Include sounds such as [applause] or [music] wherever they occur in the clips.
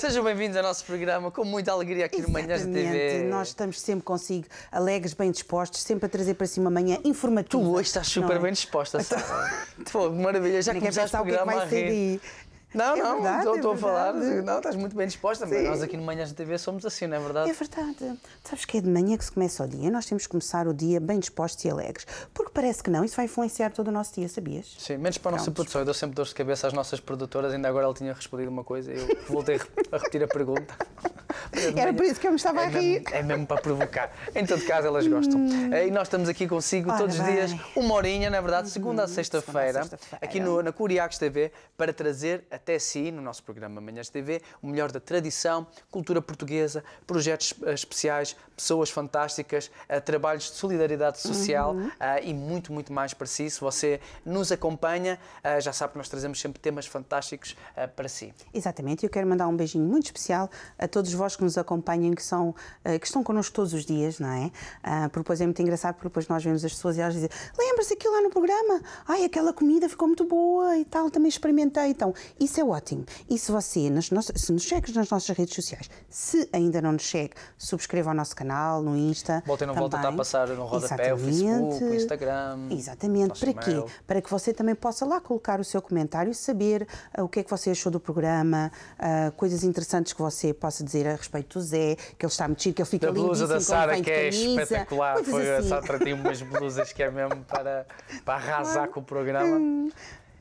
sejam bem-vindos ao nosso programa, com muita alegria aqui Exatamente. no Manhãs da TV. Nós estamos sempre consigo, alegres, bem dispostos, sempre a trazer para si uma manhã informativa. Tu hoje estás super é? bem disposta, [laughs] Sara. Pô, maravilha, já que o programa que é que vai a rir. Não, [laughs] é não, verdade, estou, estou é a falar. Assim, não, estás muito bem disposta, mas nós aqui no Manhãs da TV somos assim, não é verdade? É verdade. Sabes que é de manhã que se começa o dia. Nós temos que começar o dia bem dispostos e alegres. Porque parece que não, isso vai influenciar todo o nosso dia, sabias? Sim, menos para a nossa produção. Eu dou sempre dores de cabeça às nossas produtoras. Ainda agora ela tinha respondido uma coisa e eu voltei a repetir a pergunta. [laughs] Era por isso que eu me estava é a rir. Mesmo, é mesmo para provocar. Em todo caso, elas gostam. Hum. E nós estamos aqui consigo Ora todos os dias, uma horinha, na é verdade, segunda hum, a sexta-feira, sexta aqui no, na Curiacos TV, para trazer até si, no nosso programa Manhãs TV, o melhor da tradição, cultura portuguesa, projetos eh, especiais, pessoas fantásticas, eh, trabalhos de solidariedade social uhum. Eh, e muito, muito mais para si. Se você nos acompanha, já sabe que nós trazemos sempre temas fantásticos para si. Exatamente, eu quero mandar um beijinho muito especial a todos vós que nos acompanham, que, são, que estão connosco todos os dias, não é? Ah, porque depois é muito engraçado, porque depois nós vemos as pessoas e elas dizem: lembra-se aquilo lá no programa? Ai, aquela comida ficou muito boa e tal, também experimentei. Então, isso é ótimo. E se você, nas nossas, se nos chegues nas nossas redes sociais, se ainda não nos chegue, subscreva o nosso canal no Insta. Volta e tá não também. volta a passar no rodapé, o Facebook, o Instagram. Exatamente. Para quê? Para que você também possa lá colocar o seu comentário, saber uh, o que é que você achou do programa, uh, coisas interessantes que você possa dizer a respeito do Zé, que ele está a metido, que ele fica da A blusa da Sara, que é espetacular. Coisas Foi assim. a Sara tem umas [laughs] blusas que é mesmo para, para arrasar claro. com o programa. Hum.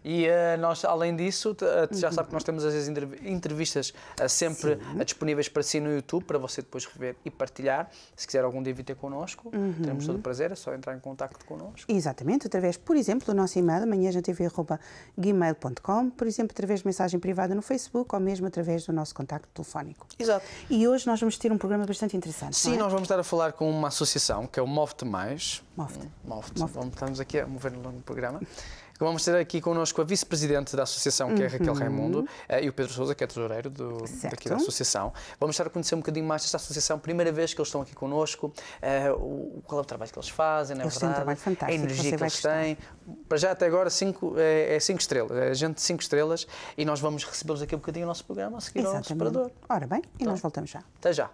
E uh, nós, além disso, eh, já sabe que nós temos as entrevistas uh, sempre disponíveis para si no YouTube, para você depois rever e partilhar. Se quiser algum dia vir ter connosco, uhum. teremos todo o prazer, é só entrar em contato connosco. Exatamente, através, por exemplo, do nosso e-mail, amanhãjantv.gmail.com, por exemplo, através de mensagem privada no Facebook ou mesmo através do nosso contacto telefónico. Exato. E hoje nós vamos ter um programa bastante interessante. Sim, é? nós vamos estar a falar com uma associação que é o Move Mais. Move. Hum, Move. Vamos, estamos aqui a mover no longo do programa. Vamos ter aqui connosco a vice-presidente da associação, que é Raquel uhum. Raimundo, eh, e o Pedro Souza, que é tesoureiro do, daqui da associação. Vamos estar a conhecer um bocadinho mais esta associação, primeira vez que eles estão aqui connosco, eh, o, qual é o trabalho que eles fazem, não é eles verdade? Têm um trabalho fantástico, a energia que eles têm. Para já, até agora, cinco, é, é cinco estrelas, é gente de cinco estrelas, e nós vamos recebê-los aqui um bocadinho o nosso programa, a seguir Exatamente. ao separador. Ora bem, e então, nós voltamos já. Até já.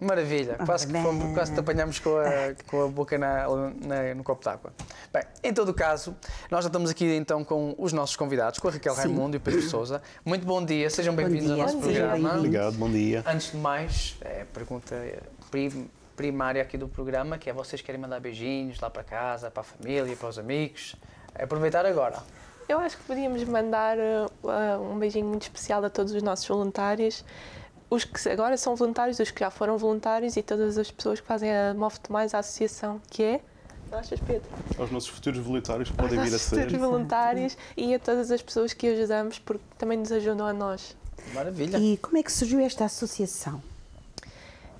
Maravilha, quase que fomos, quase te apanhamos com a, [laughs] com a boca na, na, no copo d'água. Bem, em todo caso, nós já estamos aqui então com os nossos convidados, com a Raquel Sim. Raimundo e o Pedro Souza. Muito bom dia, sejam bem-vindos ao nosso bom programa. Obrigado, bom dia. Antes de mais, é a pergunta é, primária aqui do programa, que é vocês querem mandar beijinhos lá para casa, para a família, para os amigos. Aproveitar agora. Eu acho que podíamos mandar uh, um beijinho muito especial a todos os nossos voluntários os que agora são voluntários, os que já foram voluntários e todas as pessoas que fazem a Mofte Mais, a associação, que é achas, Pedro? Aos nossos futuros voluntários que podem vir a ser. Aos futuros voluntários e a todas as pessoas que ajudamos, porque também nos ajudam a nós. Maravilha! E como é que surgiu esta associação?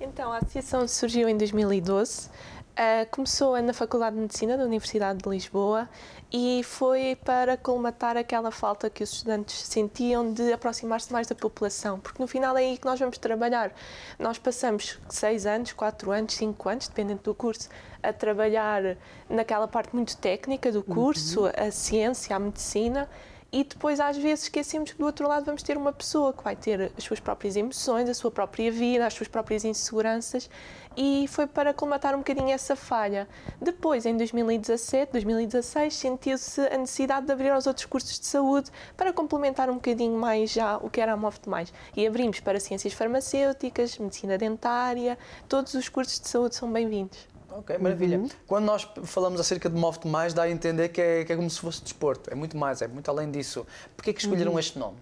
Então, a associação surgiu em 2012. Uh, ah, começou na Faculdade de Medicina da Universidade de Lisboa e foi para colmatar aquela falta que os estudantes sentiam de aproximar-se mais da população, porque no final é aí que nós vamos trabalhar. Nós passamos seis anos, quatro anos, cinco anos, dependendo do curso, a trabalhar naquela parte muito técnica do curso, uhum. a ciência, a medicina, e depois às vezes esquecemos que do outro lado vamos ter uma pessoa que vai ter as suas próprias emoções, a sua própria vida, as suas próprias inseguranças e foi para colmatar um bocadinho essa falha. Depois, em 2017, 2016, sentiu-se a necessidade de abrir aos outros cursos de saúde para complementar um bocadinho mais já o que era a MOF de mais. E abrimos para ciências farmacêuticas, medicina dentária, todos os cursos de saúde são bem-vindos. Ok, maravilha. Uhum. Quando nós falamos acerca de Move Mais, dá a entender que é, que é, como se fosse desporto. É muito mais, é muito além disso. Porquê que escolheram uhum. este nome?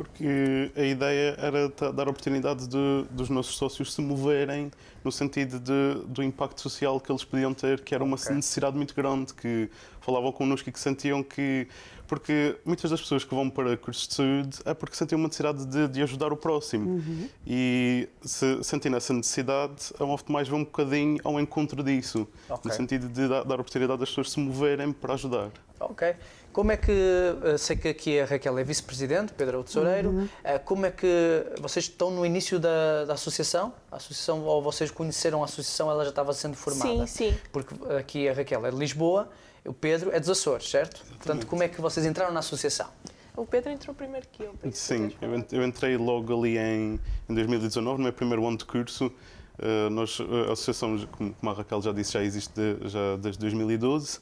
porque a ideia era dar oportunidade de, dos nossos sócios se moverem no sentido de, do impacto social que eles podiam ter, que era uma okay. necessidade muito grande, que falavam connosco e que sentiam que. Porque muitas das pessoas que vão para cursos de saúde é porque sentem uma necessidade de, de ajudar o próximo. Uhum. E se sentindo essa necessidade, a é Move Mais vai um bocadinho ao encontro disso, okay. no sentido de dar, dar oportunidade das pessoas se moverem para ajudar. Ok. Como é que, eh, sei que aqui a Raquel é vice-presidente, Pedro é o tesoureiro, uhum. Eh, como é que vocês estão no início da, da, associação? A associação, ou vocês conheceram a associação, ela já estava sendo formada? Sim, sim. Porque aqui a Raquel é de Lisboa, o Pedro é dos Açores, certo? Exatamente. Portanto, como é que vocês entraram na associação? O Pedro entrou primeiro que eu. Pedro. Sim, eu entrei logo ali em, em 2019, no meu primeiro ano de curso, Uh, nós, a associação, como a Raquel já disse, já existe de, já desde 2012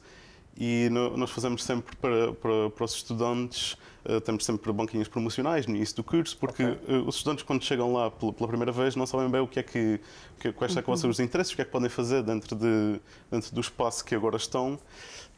e no, nós fazemos sempre para, para, para os estudantes, uh, temos sempre banquinhas promocionais no início do curso, porque okay. uh, os estudantes quando chegam lá pela, pela, primeira vez não sabem bem o que é que, que é, quais uhum. é que uhum. os interesses, o que é que podem fazer dentro, de, dentro do espaço que agora estão.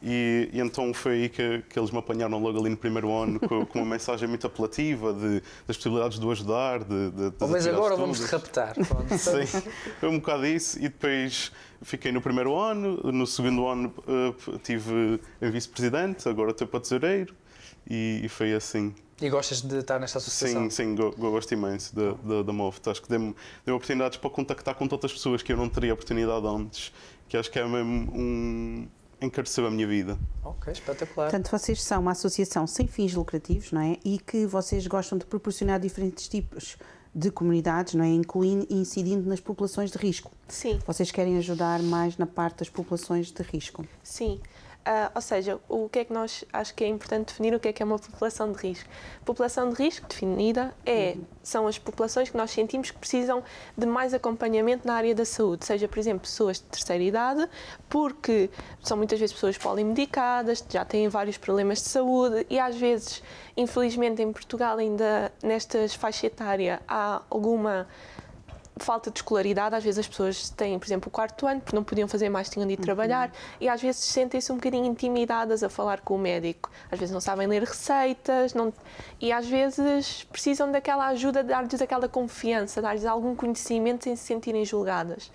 E, e, então foi aí que, que, eles me apanharam logo ali no primeiro ano com, com uma mensagem muito apelativa de, das possibilidades de o ajudar. De, de, de oh, mas agora vamos te raptar. [laughs] Sim, foi um bocado isso. E depois fiquei no primeiro ano, no segundo ano uh, tive a vice-presidente, agora estou para tesoureiro. E, e, foi assim. E gostas de estar nesta associação? Sim, sim, go, gosto imenso da, da, da MOVT. Acho que deu-me deu oportunidades para contactar com outras pessoas que eu não teria oportunidade antes, que acho que é mesmo um encareceu a minha vida. Ok, espetacular. Portanto, vocês são uma associação sem fins lucrativos, não é? E que vocês gostam de proporcionar diferentes tipos de comunidades, não é? Incluindo e incidindo nas populações de risco. Sim. Vocês querem ajudar mais na parte das populações de risco. Sim. Uh, ou seja, o que é que nós acho que é importante definir o que é que é uma população de risco. População de risco definida é uhum. são as populações que nós sentimos que precisam de mais acompanhamento na área da saúde, seja por exemplo pessoas de terceira idade, porque são muitas vezes pessoas polimedicadas, já têm vários problemas de saúde e às vezes, infelizmente em Portugal ainda nestas faixas etárias há alguma falta de escolaridade, às vezes as pessoas têm, por exemplo, o quarto ano, porque não podiam fazer mais, tinham de ir uhum. trabalhar, uhum. e às vezes sentem-se um bocadinho intimidadas a falar com o médico. Às vezes não sabem ler receitas, não... e às vezes precisam daquela ajuda, dar-lhes aquela confiança, dar-lhes algum conhecimento sem se sentirem julgadas.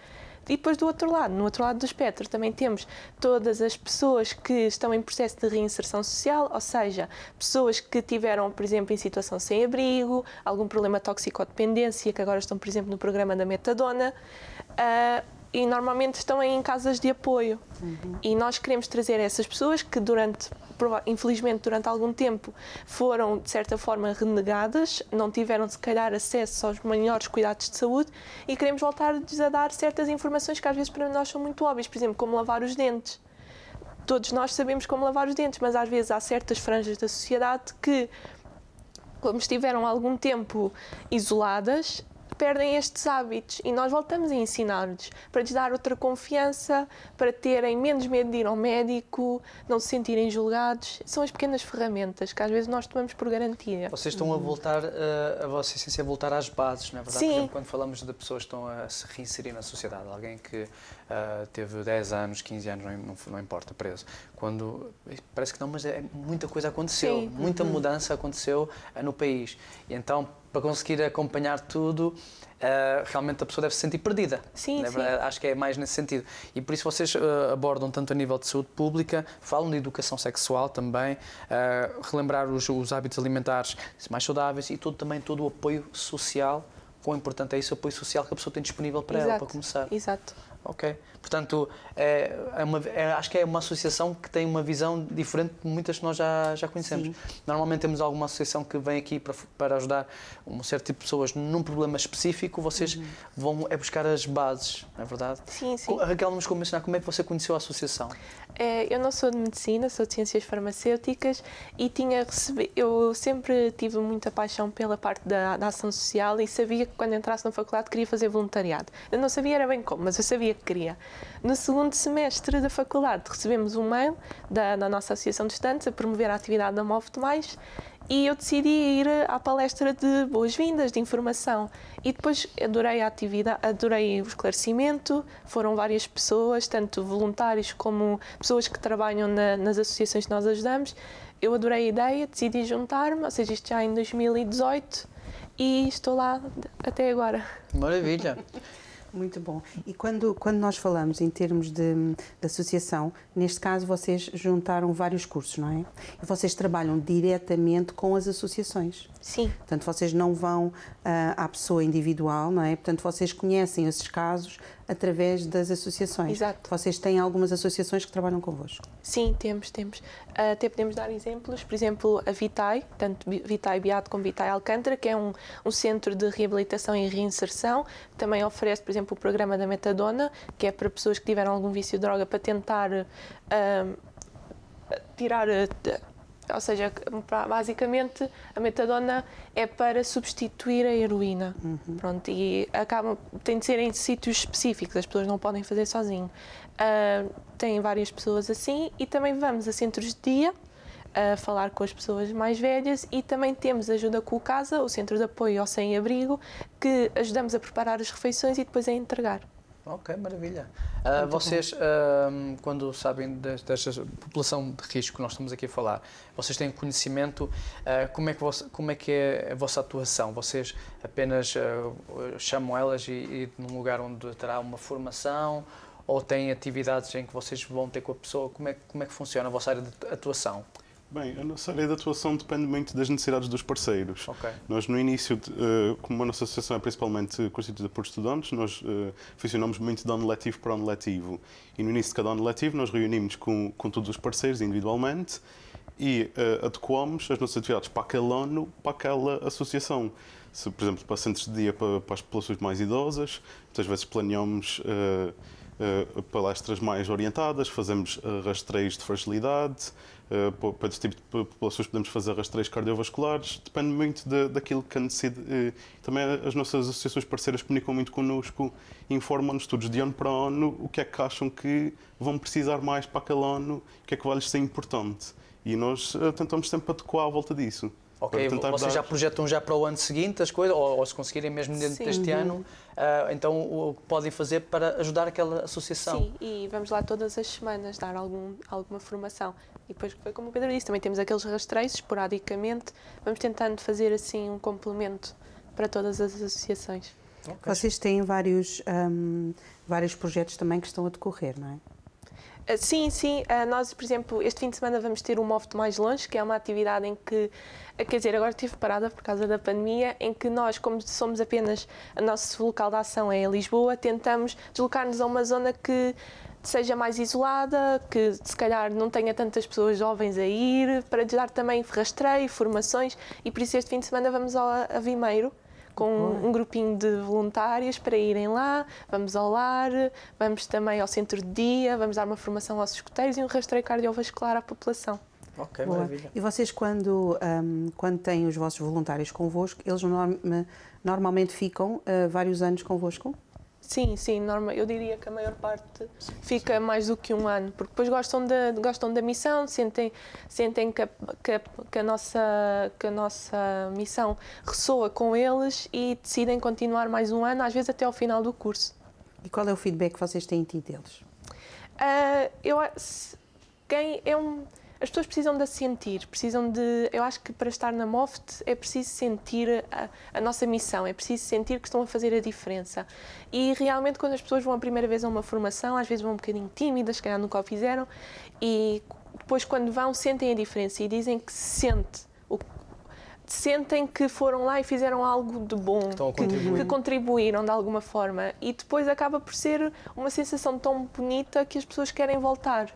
E depois do outro lado, no outro lado do espectro, também temos todas as pessoas que estão em processo de reinserção social, ou seja, pessoas que tiveram, por exemplo, em situação sem abrigo, algum problema tóxico dependência que agora estão, por exemplo, no programa da metadona. Uh, e normalmente estão em casas de apoio. Uhum. E nós queremos trazer essas pessoas que durante infelizmente durante algum tempo foram de certa forma renegadas, não tiveram se calhar acesso aos maiores cuidados de saúde e queremos voltar-lhes a dar certas informações que às vezes para nós são muito óbvias, por exemplo, como lavar os dentes. Todos nós sabemos como lavar os dentes, mas às vezes há certas franjas da sociedade que como estiveram algum tempo isoladas, perdem estes hábitos e nós voltamos a ensinar-lhes para lhes dar outra confiança, para terem menos medo de ir ao médico, não se sentirem julgados. São as pequenas ferramentas que às vezes nós tomamos por garantia. Vocês estão a uhum. voltar, a, eh, a vossa essência é voltar às bases, não é verdade? Sim. Por exemplo, quando falamos de pessoas que estão a se reinserir na sociedade, alguém que uh, teve 10 anos, 15 anos, não, não, não, importa, preso. Quando, eh, parece que não, mas é, muita coisa aconteceu, Sim. muita uhum. mudança aconteceu uh, no país. E então, para conseguir acompanhar tudo, Uh, realmente a pessoa deve se sentir perdida. Sim, sim, Acho que é mais nesse sentido. E por isso vocês uh, abordam tanto a nível de saúde pública, falam de educação sexual também, uh, relembrar os, os, hábitos alimentares mais saudáveis e tudo, também todo o apoio social. Quão importante é esse apoio social que a pessoa tem disponível para exato, ela, para começar. Exato. Ok. Portanto, é, é uma, é, acho que é uma associação que tem uma visão diferente de muitas que nós já, já conhecemos. Sim. Normalmente temos alguma associação que vem aqui para, para ajudar um certo tipo de pessoas num problema específico, vocês uhum. vão é buscar as bases, não é verdade? Sim, sim. Raquel, nos mencionar como é que você conheceu a associação? É, eu não sou de medicina, sou de ciências farmacêuticas e tinha recebido, eu sempre tive muita paixão pela parte da, da ação social e sabia que quando entrasse na faculdade queria fazer voluntariado. Eu não sabia era bem como, mas eu sabia que queria. No segundo semestre da faculdade, recebemos um mail da, da nossa Associação de Estantes a promover a atividade da Move Mais e eu decidi ir à palestra de boas-vindas, de informação. E depois adorei a atividade, adorei o esclarecimento. Foram várias pessoas, tanto voluntários como pessoas que trabalham na, nas associações que nós ajudamos. Eu adorei a ideia, decidi juntar-me, ou seja, isto já é em 2018 e estou lá até agora. Maravilha! Muito bom. E quando, quando nós falamos em termos de, de associação, neste caso vocês juntaram vários cursos, não é? E vocês trabalham diretamente com as associações. Sim. Portanto, vocês não vão uh, à pessoa individual, não é? Portanto, vocês conhecem esses casos, através das associações. Exato. Vocês têm algumas associações que trabalham convosco? Sim, temos, temos. Ah, até podemos dar exemplos, por exemplo, a Vitae, tanto Vitae Beato como Vitae Alcântara, que é um, um centro de reabilitação e reinserção, também oferece, por exemplo, o programa da metadona, que é para pessoas que tiveram algum vício de droga para tentar uh, tirar. Uh, ou seja, basicamente a metadona é para substituir a heroína. Uhum. Pronto, e acaba, tem de ser em sítios específicos, as pessoas não podem fazer sozinho. Uh, tem várias pessoas assim e também vamos a centros de dia a falar com as pessoas mais velhas e também temos ajuda com o CASA, o Centro de Apoio ao Sem-Abrigo, que ajudamos a preparar as refeições e depois a entregar. Ok, maravilha. Uh, vocês, uh, quando sabem desta população de risco que nós estamos aqui a falar, vocês têm conhecimento, uh, como, é que como é que é a vossa atuação? Vocês apenas chamam elas e, e num lugar onde terá uma formação ou têm atividades em que vocês vão ter com a pessoa? Como é, como é que funciona a vossa área de atuação? Bem, a nossa área de atuação depende muito das necessidades dos parceiros. Okay. Nós, no início, de, uh, como a nossa associação é principalmente constituída por estudantes, nós uh, funcionamos muito de ano letivo para ano letivo. E no início de cada ano letivo, nós reunimos com, com todos os parceiros individualmente e uh, adequamos as nossas atividades para aquele ano, para aquela associação. Se, por exemplo, para centros de dia para, para as populações mais idosas, muitas vezes planeamos. Uh, palestras mais orientadas, fazemos rastreios de fragilidade, eh, para este tipo de populações podemos fazer rastreios cardiovasculares, depende muito de, daquilo que a necessidade. Eh, também as nossas associações parceiras comunicam muito connosco, informam-nos todos de ano para ano o que é que acham que vão precisar mais para aquele ano, o que é que vai lhes ser importante. E nós eh, tentamos sempre adequar à volta disso. Ok, vocês já projetam já para o ano seguinte as coisas, ou, ou se conseguirem mesmo dentro Sim. deste ano, uh, então o que podem fazer para ajudar aquela associação? Sim, e vamos lá todas as semanas dar algum, alguma formação. E depois, como o Pedro disse, também temos aqueles rastreios esporadicamente, vamos tentando fazer assim um complemento para todas as associações. Okay. Vocês têm vários, um, vários projetos também que estão a decorrer, não é? Eh, sim, sim. Eh, nós, por exemplo, este fim de semana vamos ter o Move Mais Longe, que é uma atividade em que, eh, quer dizer, agora estive parada por causa da pandemia, em que nós, como somos apenas, o nosso local de ação é Lisboa, tentamos deslocar-nos a uma zona que seja mais isolada, que se calhar não tenha tantas pessoas jovens a ir, para lhes dar também rastreio, formações, e por isso este fim de semana vamos ao Avimeiro, com um grupinho de voluntárias para irem lá, vamos ao lar, vamos também ao centro de dia, vamos dar uma formação aos escuteiros e um rastreio cardiovascular à população. Ok, Boa. maravilha. E vocês, quando, um, quando têm os vossos voluntários convosco, eles norm normalmente ficam uh, vários anos convosco? Sim, sim, norma, eu diria que a maior parte fica mais do que um ano, porque depois gostam, de, gostam da missão, sentem, sentem que, a, que, a, que, a nossa, que a nossa missão ressoa com eles e decidem continuar mais um ano, às vezes até ao final do curso. E qual é o feedback que vocês têm tido deles? Uh, eu, quem, é um as pessoas precisam de sentir, precisam de. Eu acho que para estar na MOFT é preciso sentir a, a, nossa missão, é preciso sentir que estão a fazer a diferença. E realmente, quando as pessoas vão a primeira vez a uma formação, às vezes vão um bocadinho tímidas, que ainda nunca o fizeram, e depois, quando vão, sentem a diferença e dizem que sente o sentem que foram lá e fizeram algo de bom, que, que, contribuíram de alguma forma. E depois acaba por ser uma sensação tão bonita que as pessoas querem voltar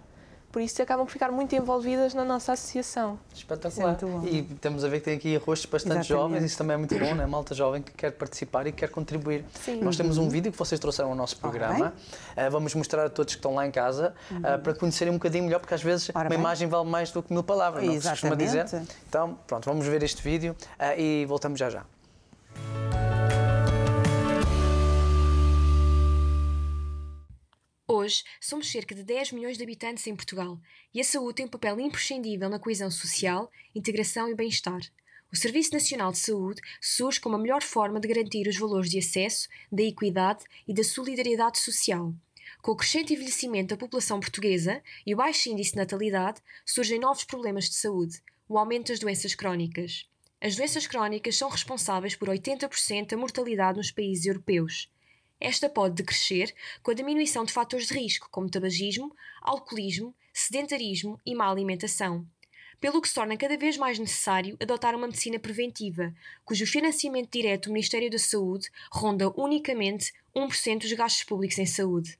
por isso acabam por ficar muito envolvidas na nossa associação. Espetacular. É e estamos a ver que tem aqui rostos bastante Exatamente. jovens, isso também é muito bom, né? Malta jovem que quer participar e quer contribuir. Sim. Nós temos um uhum. vídeo que vocês trouxeram ao nosso programa. uh, vamos mostrar a todos que estão lá em casa uh, para conhecerem um bocadinho melhor, porque às vezes Ora uma bem. imagem vale mais do que mil palavras, Exatamente. não se costuma dizer. Então, pronto, vamos ver este vídeo uh, e voltamos já já. Hoje, somos cerca de 10 milhões de habitantes em Portugal e a saúde tem um papel imprescindível na coesão social, integração e bem-estar. O Serviço Nacional de Saúde surge como a melhor forma de garantir os valores de acesso, da equidade e da solidariedade social. Com o crescente envelhecimento da população portuguesa e o baixo índice de natalidade, surgem novos problemas de saúde, o aumento das doenças crónicas. As doenças crónicas são responsáveis por 80% da mortalidade nos países europeus. Esta pode decrescer com a diminuição de fatores de risco, como tabagismo, alcoolismo, sedentarismo e má alimentação. Pelo que se torna cada vez mais necessário adotar uma medicina preventiva, cujo financiamento direto do Ministério da Saúde ronda unicamente 1% dos gastos públicos em saúde.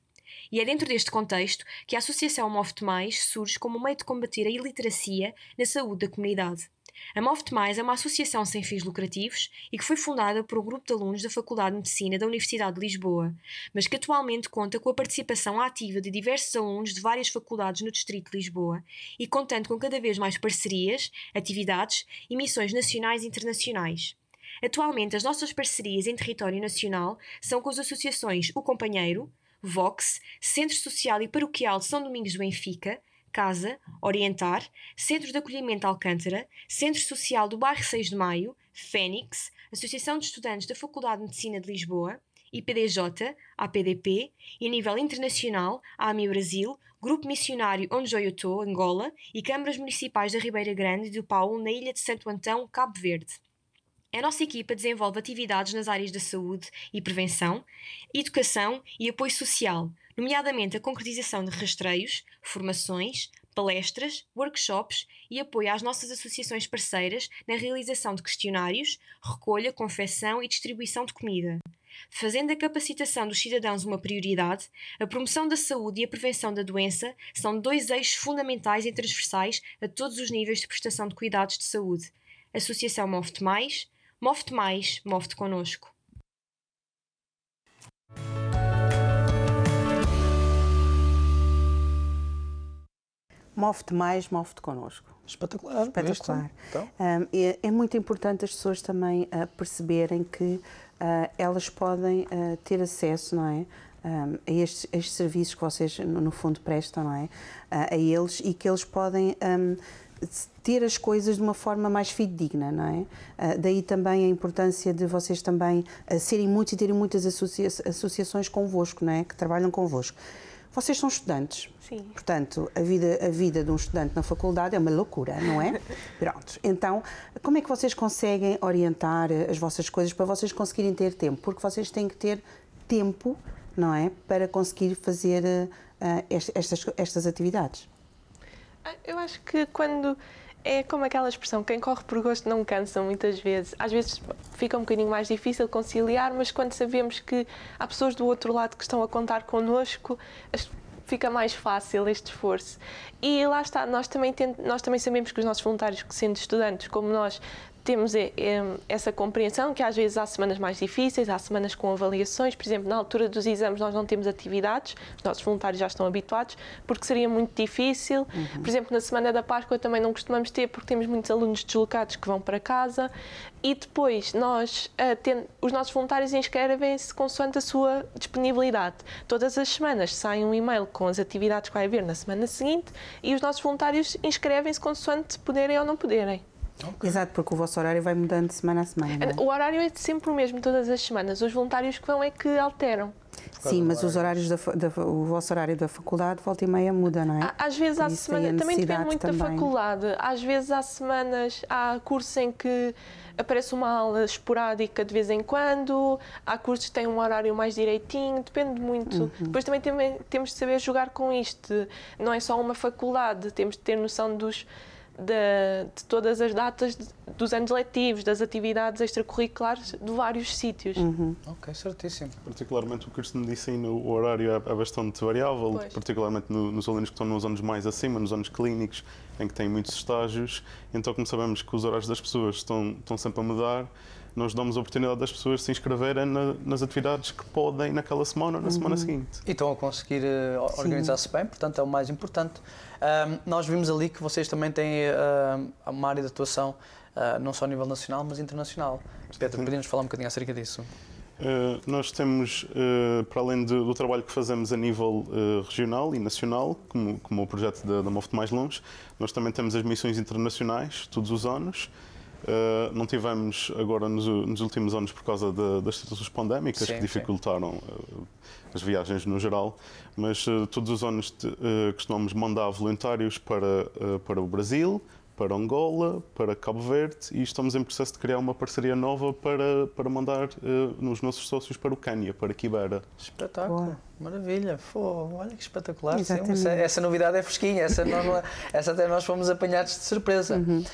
E é dentro deste contexto que a Associação move Mais surge como um meio de combater a iliteracia na saúde da comunidade. A move Mais é uma associação sem fins lucrativos e que foi fundada por um grupo de alunos da Faculdade de Medicina da Universidade de Lisboa, mas que atualmente conta com a participação ativa de diversos alunos de várias faculdades no Distrito de Lisboa e contando com cada vez mais parcerias, atividades e missões nacionais e internacionais. Atualmente, as nossas parcerias em território nacional são com as associações O Companheiro, Vox, Centro Social e Paroquial de São Domingos do Benfica, Casa, Orientar, Centro de Acolhimento Alcântara, Centro Social do Bairro 6 de Maio, Fênix, Associação de Estudantes da Faculdade de Medicina de Lisboa, IPDJ, APDP e a nível internacional, a AMI Brasil, Grupo Missionário Onde Angola e câmaras municipais da Ribeira Grande e do Paulo na Ilha de Santo Antão, Cabo Verde. A nossa equipa desenvolve atividades nas áreas da saúde e prevenção, educação e apoio social, nomeadamente a concretização de rastreios, formações, palestras, workshops e apoio às nossas associações parceiras na realização de questionários, recolha, confecção e distribuição de comida. Fazendo a capacitação dos cidadãos uma prioridade, a promoção da saúde e a prevenção da doença são dois eixos fundamentais e transversais a todos os níveis de prestação de cuidados de saúde. Associação MOFT, Mais, Move-te mais, move-te connosco. Move-te mais, move-te connosco. Espetacular. Espetacular. Então. é, é, muito importante as pessoas também uh, perceberem que uh, elas podem uh, ter acesso, não é? Um, a, estes, a, estes, serviços que vocês, no, no fundo, prestam, não é? a eles e que eles podem. Um, ter as coisas de uma forma mais fidedigna, não é? Uh, daí também a importância de vocês também uh, serem muitos e terem muitas associa associações convosco, não é? Que trabalham convosco. Vocês são estudantes. Sim. Portanto, a vida, a vida de um estudante na faculdade é uma loucura, não é? [laughs] Pronto. Então, como é que vocês conseguem orientar ah, as vossas coisas para vocês conseguirem ter tempo? Porque vocês têm que ter tempo, não é? Para conseguir fazer uh, estas, estas atividades. Eu acho que quando é como aquela expressão, quem corre por gosto não cansa muitas vezes. Às vezes fica um bocadinho mais difícil conciliar, mas quando sabemos que há pessoas do outro lado que estão a contar connosco, fica mais fácil este esforço. E lá está, nós também, nós também sabemos que os nossos voluntários, que sendo estudantes como nós, temos eh, essa compreensão que às vezes há semanas mais difíceis, há semanas com avaliações, por exemplo, na altura dos exames nós não temos atividades, os nossos voluntários já estão habituados, porque seria muito difícil. Uhum. Por exemplo, na semana da Páscoa também não costumamos ter, porque temos muitos alunos deslocados que vão para casa e depois nós, eh, os nossos voluntários inscrevem-se consoante a sua disponibilidade. Todas as semanas sai um e-mail com as atividades que vai haver na semana seguinte e os nossos voluntários inscrevem-se consoante poderem ou não poderem. Okay. Exato, porque o vosso horário vai mudando de semana a semana. É? O horário é sempre o mesmo todas as semanas. Os voluntários que vão é que alteram. Sim, mas os horários da, da, o vosso horário da faculdade volta e meia muda, não é? Às vezes há semanas, também depende muito também. da faculdade. Às vezes há semanas, há cursos em que aparece uma aula esporádica de vez em quando, há cursos que têm um horário mais direitinho, depende muito. Uhum. Depois também temos de saber jogar com isto. Não é só uma faculdade, temos de ter noção dos de, de todas as datas de, dos anos letivos, das atividades extracurriculares de vários sítios. Uhum. Ok, certíssimo. Particularmente o que me disse aí no horário é, é bastante variável, pois. particularmente no, nos alunos que estão nos anos mais acima, nos anos clínicos, em que têm muitos estágios. Então, como sabemos que os horários das pessoas estão, estão sempre a mudar, nós damos a oportunidade das pessoas se inscreverem na, nas atividades que podem naquela semana ou na uhum. semana seguinte. E estão a conseguir uh, organizar-se bem, portanto é o mais importante. nós vimos ali que vocês também têm uh, uma área de atuação, ah, não só a nível nacional, mas internacional. Pedro, podemos falar um bocadinho acerca disso? Eh, nós temos, eh, para além do, do, trabalho que fazemos a nível regional e nacional, como, como o projeto da, da Mofte Mais Longe, nós também temos as missões internacionais, todos os anos, eh, não tivemos agora nos, nos, últimos anos por causa de, das situações pandémicas sim, que dificultaram uh, as viagens no geral, mas uh, todos os anos costumamos mandar voluntários para, para o Brasil, para Angola, para Cabo Verde e estamos em processo de criar uma parceria nova para, para mandar uh, nos nossos sócios para o Cânia, para Kibera. Espetáculo, Boa. maravilha, Pô, olha que espetacular. Sim, essa, essa, novidade é fresquinha, essa, nós, é- essa até nós fomos apanhados de surpresa. Uhum. Uh,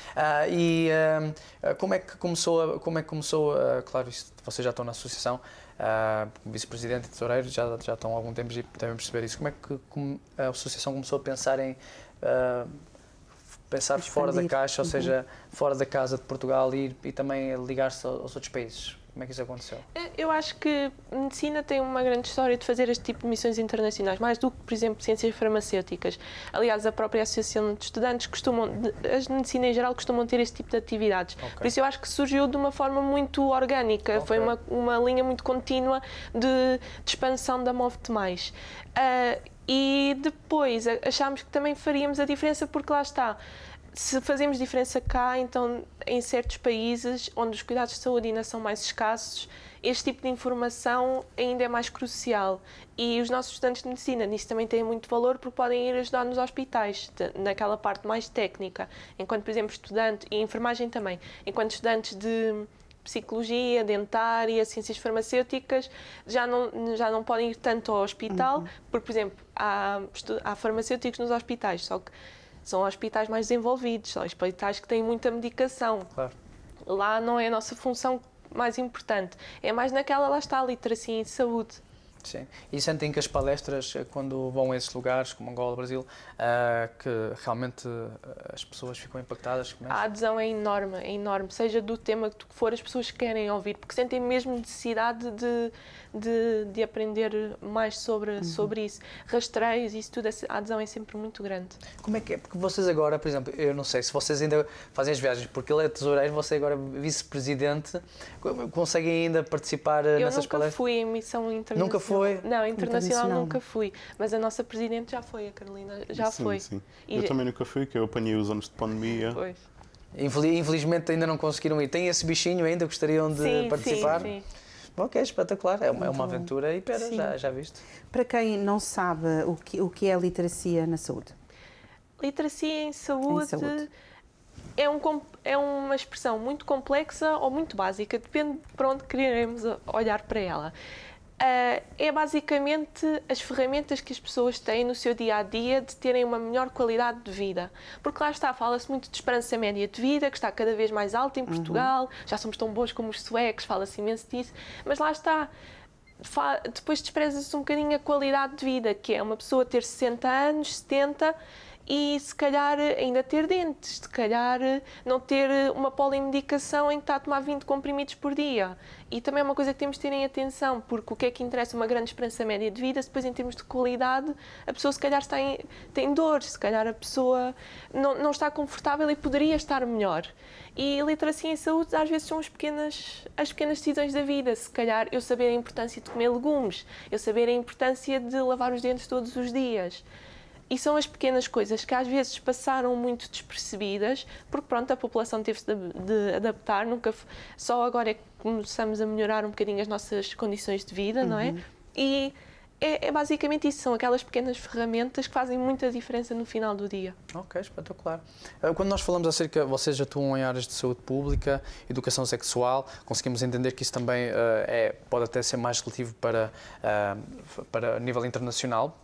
e uh, como é que começou, a, como é que começou, a, claro, isso, vocês já estão na associação, uh, vice-presidente e tesoureiro, já, já estão há algum tempo e devem perceber isso. Como é que como a associação começou a pensar em uh, pensar fora é da caixa, ou então. seja, fora da casa de Portugal e, e também ligar-se aos outros países. Como é que isso aconteceu? Eh, eu acho que medicina tem uma grande história de fazer este tipo de missões internacionais, mais do que, por exemplo, ciências farmacêuticas. Aliás, a própria Associação de Estudantes costumam, as medicina em geral, costumam ter este tipo de atividades. Okay. Por isso eu acho que surgiu de uma forma muito orgânica, okay. foi uma, uma linha muito contínua de, de expansão da Move-te Mais. Uh, e depois achámos que também faríamos a diferença porque lá está se fazemos diferença cá, então em certos países onde os cuidados de saúde ainda são mais escassos, este tipo de informação ainda é mais crucial. E os nossos estudantes de medicina nisso também têm muito valor porque podem ir ajudar nos hospitais, de, naquela parte mais técnica. Enquanto, por exemplo, estudante, e enfermagem também, enquanto estudantes de psicologia, dentária, ciências farmacêuticas, já não, já não podem ir tanto ao hospital, uhum. porque, por exemplo, há, há farmacêuticos nos hospitais, só que são hospitais mais desenvolvidos, são hospitais que têm muita medicação. Claro. Lá não é a nossa função mais importante, é mais naquela, lá está, a literacia em saúde. Sim. E sentem que as palestras, eh, quando vão a esses lugares, como Angola, Brasil, uh, que realmente eh, as pessoas ficam impactadas? É a adesão é enorme, é enorme. Seja do tema que for, as pessoas querem ouvir, porque sentem mesmo necessidade de, de, de aprender mais sobre, uhum. sobre isso. Rastreios, isso tudo, a adesão é sempre muito grande. Como é que é? Porque vocês agora, por exemplo, eu não sei se vocês ainda fazem as viagens, porque ele é tesoureiro, você agora é vice-presidente, conseguem ainda participar eu nessas palestras? Eu nunca fui em missão internacional. Nunca foi? Não, internacional, nunca fui, mas a nossa presidente já foi, a Carolina, já sim, foi. Sim. sim. eu também nunca fui, que eu apanhei os anos de pandemia. Pois. Infelizmente ainda não conseguiram ir. Tem esse bichinho ainda? Gostariam de sim, participar? Sim, sim. Ok, espetacular. É uma, é uma aventura e pera, já, já viste. Para quem não sabe o que, o que é literacia na saúde? Literacia em saúde, em saúde. É, um, é uma expressão muito complexa ou muito básica, depende para onde queremos olhar para ela. Uh, é basicamente as ferramentas que as pessoas têm no seu dia a dia de terem uma melhor qualidade de vida. Porque lá está, fala-se muito de esperança média de vida, que está cada vez mais alta em uhum. Portugal, uhum. já somos tão bons como os suecos, fala-se imenso disso, mas lá está. Depois despreza-se um bocadinho a qualidade de vida, que é uma pessoa ter 60 anos, 70, e se calhar ainda ter dentes, se calhar não ter uma polimedicação em que está a tomar 20 comprimidos por dia. E também é uma coisa que temos de em atenção, porque o que é que interessa uma grande esperança média de vida, se depois em termos de qualidade, a pessoa se calhar está em, tem dores, se calhar a pessoa não, não está confortável e poderia estar melhor. E literacia em saúde às vezes são as pequenas, as pequenas decisões da vida, se calhar eu saber a importância de comer legumes, eu saber a importância de lavar os dentes todos os dias. E são as pequenas coisas que às vezes passaram muito despercebidas, porque pronto, a população teve de, de adaptar, nunca só agora é que começamos a melhorar um bocadinho as nossas condições de vida, uhum. não é? Uhum. E é, é, basicamente isso, são aquelas pequenas ferramentas que fazem muita diferença no final do dia. Ok, espetacular. Eh, quando nós falamos acerca, vocês atuam em áreas de saúde pública, educação sexual, conseguimos entender que isso também uh, é, pode até ser mais relativo para, uh, para nível internacional,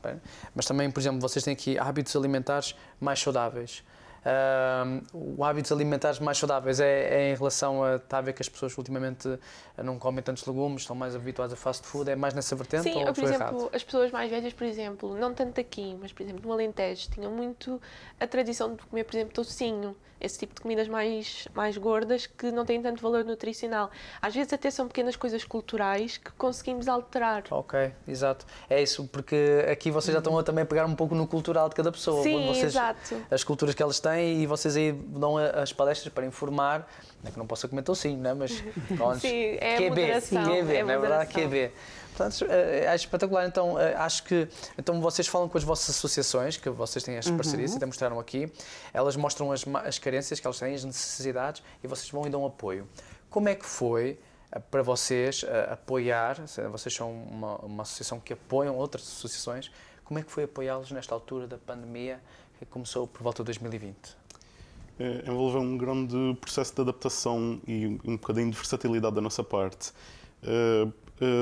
mas também, por exemplo, vocês têm aqui hábitos alimentares mais saudáveis o hábitos alimentares mais saudáveis é, é, em relação a. Está a ver que as pessoas ultimamente eh, não comem tantos legumes, estão mais habituadas a fast food, é mais nessa vertente? Sim, ou por é exemplo, errado? as pessoas mais velhas, por exemplo, não tanto aqui, mas por exemplo no Alentejo, tinham muito a tradição de comer, por exemplo, tocinho, esse tipo de comidas mais, mais gordas que não têm tanto valor nutricional. Às vezes até são pequenas coisas culturais que conseguimos alterar. Ok, exato. É isso, porque aqui vocês já uhum. estão a também pegar um pouco no cultural de cada pessoa. Sim, vocês, exato. As culturas que elas têm e vocês aí dão as palestras para informar. Não é que não posso comentar o sim, né? mas [laughs] pronto. Sim, é moderação, QB, é não é verdade? QB. Portanto, é espetacular. Então, eh, acho que então vocês falam com as vossas associações, que vocês têm as uhum. parcerias, uhum. até mostraram aqui, elas mostram as, as carências que elas têm, as necessidades, e vocês vão e dão apoio. Como é que foi eh, para vocês apoiar, vocês são uma, uma associação que apoiam outras associações, como é que foi apoiá-los nesta altura da pandemia começou por volta de 2020? É, envolveu um grande processo de adaptação e um bocadinho de versatilidade da nossa parte. Uh,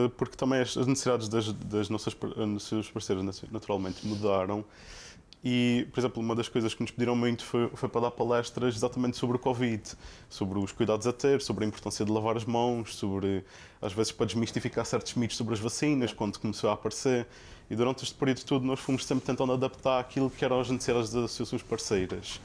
uh, porque também as, as necessidades das, das nossas eh, parceiros naturalmente mudaram e, por exemplo, uma das coisas que nos pediram muito foi, foi, para dar palestras exatamente sobre o Covid, sobre os cuidados a ter, sobre a importância de lavar as mãos, sobre, às vezes, para desmistificar certos mitos sobre as vacinas, quando começou a aparecer. E durante este período tudo nós fomos sempre tentando adaptar aquilo que eram as necessidades das associações parceiras.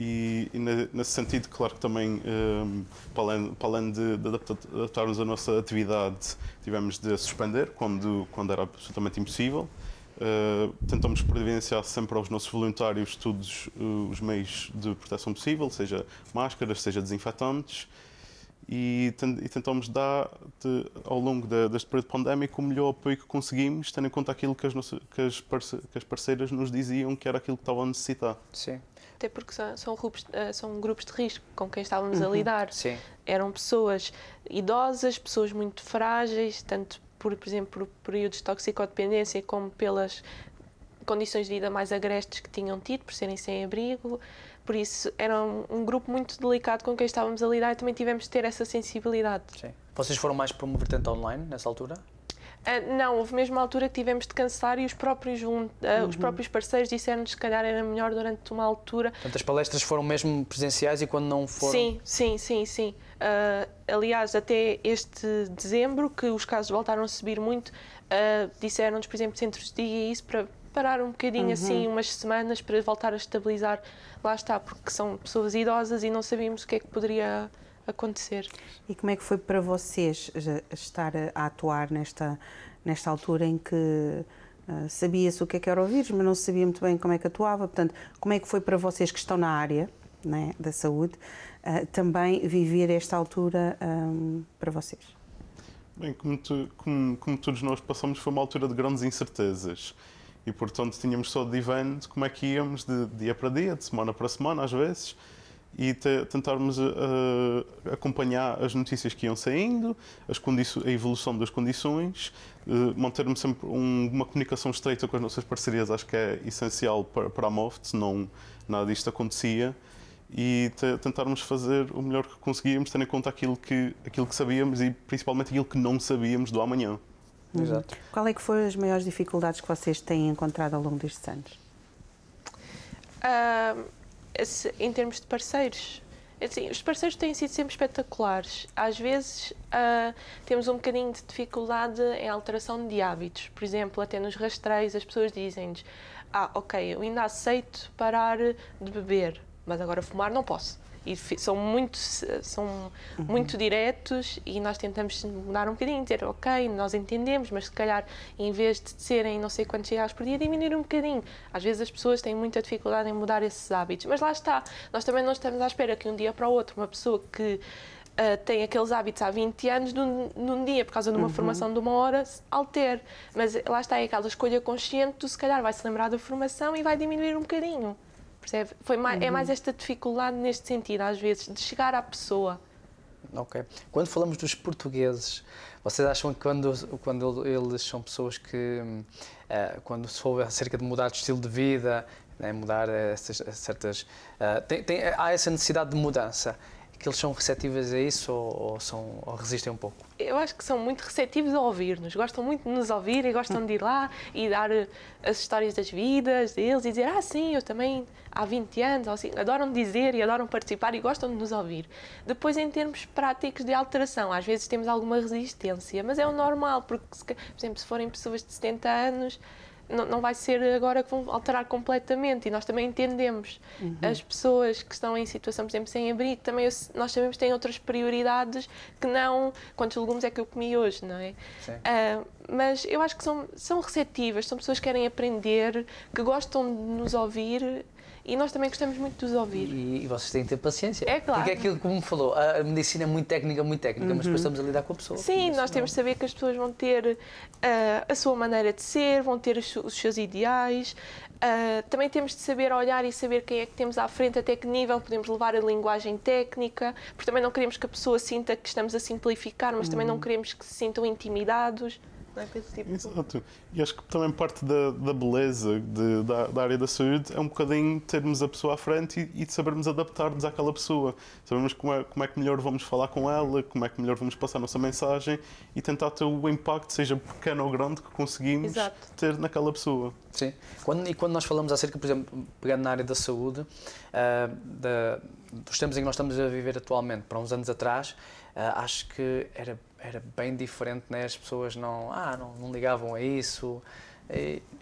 E, e nesse sentido, claro que também, um, para, além, para além de, de adaptarmos a nossa atividade, tivemos de suspender quando, quando era absolutamente impossível. Uh, tentamos providenciar sempre aos nossos voluntários todos uh, os meios de proteção possível, seja máscaras, seja desinfetantes e, e tentamos dar, de, ao longo da, deste período pandémico, o melhor apoio que conseguimos, tendo em conta aquilo que as, que as, parce, que as parceiras nos diziam que era aquilo que estavam a necessitar. Sim. Até porque são, são, grupos, eh, são grupos de risco com quem estávamos uhum. a lidar. Sim. Eram pessoas idosas, pessoas muito frágeis, tanto por, por exemplo, por períodos de toxicodependência, como pelas condições de vida mais agrestes que tinham tido, por serem sem abrigo, por isso, era um, um, grupo muito delicado com quem estávamos a lidar e também tivemos de ter essa sensibilidade. Sim. Vocês foram mais para uma vertente online nessa altura? Uh, não, houve mesmo uma altura que tivemos de cancelar e os próprios, uh, uhum. os próprios parceiros disseram-nos que calhar era melhor durante uma altura. Portanto, as palestras foram mesmo presenciais e quando não foram. Sim, sim, sim, sim. Uh, aliás, até este dezembro, que os casos voltaram a subir muito, disseram-nos, por exemplo, centros de dia e isso, para, parar um bocadinho assim, uhum. assim umas semanas para voltar a estabilizar. Lá está, porque são pessoas idosas e não sabíamos o que é que poderia acontecer. E como é que foi para vocês eh, estar a atuar nesta, nesta altura em que uh, sabia-se o que é que era o vírus, mas não sabia muito bem como é que atuava? Portanto, como é que foi para vocês que estão na área né, da saúde uh, também viver esta altura um, ehm, para vocês? Bem, como, tu, como, como todos nós passamos, foi uma altura de grandes incertezas. E portanto tínhamos só de de como é que íamos de dia para dia, de semana para semana às vezes, e te, tentarmos uh, acompanhar as notícias que iam saindo, as a evolução das condições, uh, eh, mantermos sempre um, uma comunicação estreita com as nossas parcerias, acho que é essencial para, para a MOFT, senão nada disto acontecia, e tentarmos fazer o melhor que conseguíamos, tendo em conta aquilo que, aquilo que sabíamos e principalmente aquilo que não sabíamos do amanhã. Hum. Exato. Qual é que foram as maiores dificuldades que vocês têm encontrado ao longo destes anos? Uh, esse, em termos de parceiros, é assim, os parceiros têm sido sempre espetaculares. Às vezes uh, temos um bocadinho de dificuldade em alteração de hábitos. Por exemplo, até nos rastreios as pessoas dizem-nos ah, ok, eu ainda aceito parar de beber, mas agora fumar não posso e são muito, são uhum. muito diretos e nós tentamos mudar um bocadinho, dizer ok, nós entendemos, mas se calhar em vez de serem não sei quantos reais por dia, diminuir um bocadinho. Às vezes as pessoas têm muita dificuldade em mudar esses hábitos, mas lá está, nós também não estamos à espera que um dia para o outro uma pessoa que Uh, tem aqueles hábitos há 20 anos, num, num dia, por causa de uma uhum. formação de uma hora, altere. Mas eh, lá está, é aquela escolha consciente, tu se calhar vai se lembrar da formação e vai diminuir um bocadinho. Percebe? Foi é mais, uhum. É mais esta dificuldade neste sentido, às vezes, de chegar à pessoa. Ok. Quando falamos dos portugueses, vocês acham que quando, quando eles são pessoas que, uh, quando for acerca de mudar de estilo de vida, né, mudar essas, certas. Uh, tem, tem, há essa necessidade de mudança que eles são receptivos a isso ou, ou, são, ou resistem um pouco? Eu acho que são muito receptivos a ouvir-nos, gostam muito de nos ouvir e gostam de ir lá e dar eh, as histórias das vidas deles e dizer, ah sim, eu também há 20 anos, assim, adoram dizer e adoram participar e gostam de nos ouvir. Depois, em termos práticos de alteração, às vezes temos alguma resistência, mas é o normal, porque, por exemplo, se forem pessoas de 70 anos, não, não vai ser agora que vão alterar completamente e nós também entendemos uhum. as pessoas que estão em situação, por exemplo, sem abrigo, também eu, nós sabemos que têm outras prioridades que não quantos legumes é que eu comi hoje, não é? Uh, mas eu acho que são, são receptivas, são pessoas que querem aprender, que gostam de nos ouvir e nós também gostamos muito de os ouvir. E, e vocês têm que ter paciência. É claro. Porque é aquilo como falou, a medicina é muito técnica, muito técnica, uhum. mas depois estamos a lidar com a pessoa. Sim, nós temos de saber que as pessoas vão ter uh, a sua maneira de ser, vão ter os, os seus ideais. Uh, também temos de saber olhar e saber quem é que temos à frente, até que nível podemos levar a linguagem técnica, porque também não queremos que a pessoa sinta que estamos a simplificar, mas uhum. também não queremos que se sintam intimidados. É tipo Exato. E acho que também parte da, da beleza de, da, da, área da saúde é um bocadinho termos a pessoa à frente e, e de sabermos adaptar-nos àquela pessoa. Sabemos como é, como é que melhor vamos falar com ela, como é que melhor vamos passar a nossa mensagem e tentar ter o impacto, seja pequeno ou grande, que conseguimos Exato. ter naquela pessoa. Sim. Quando, e quando nós falamos acerca, por exemplo, pegando na área da saúde, uh, da, dos tempos em que nós estamos a viver atualmente, para uns anos atrás, uh, acho que era era bem diferente, né? as pessoas não, ah, não, não ligavam a isso.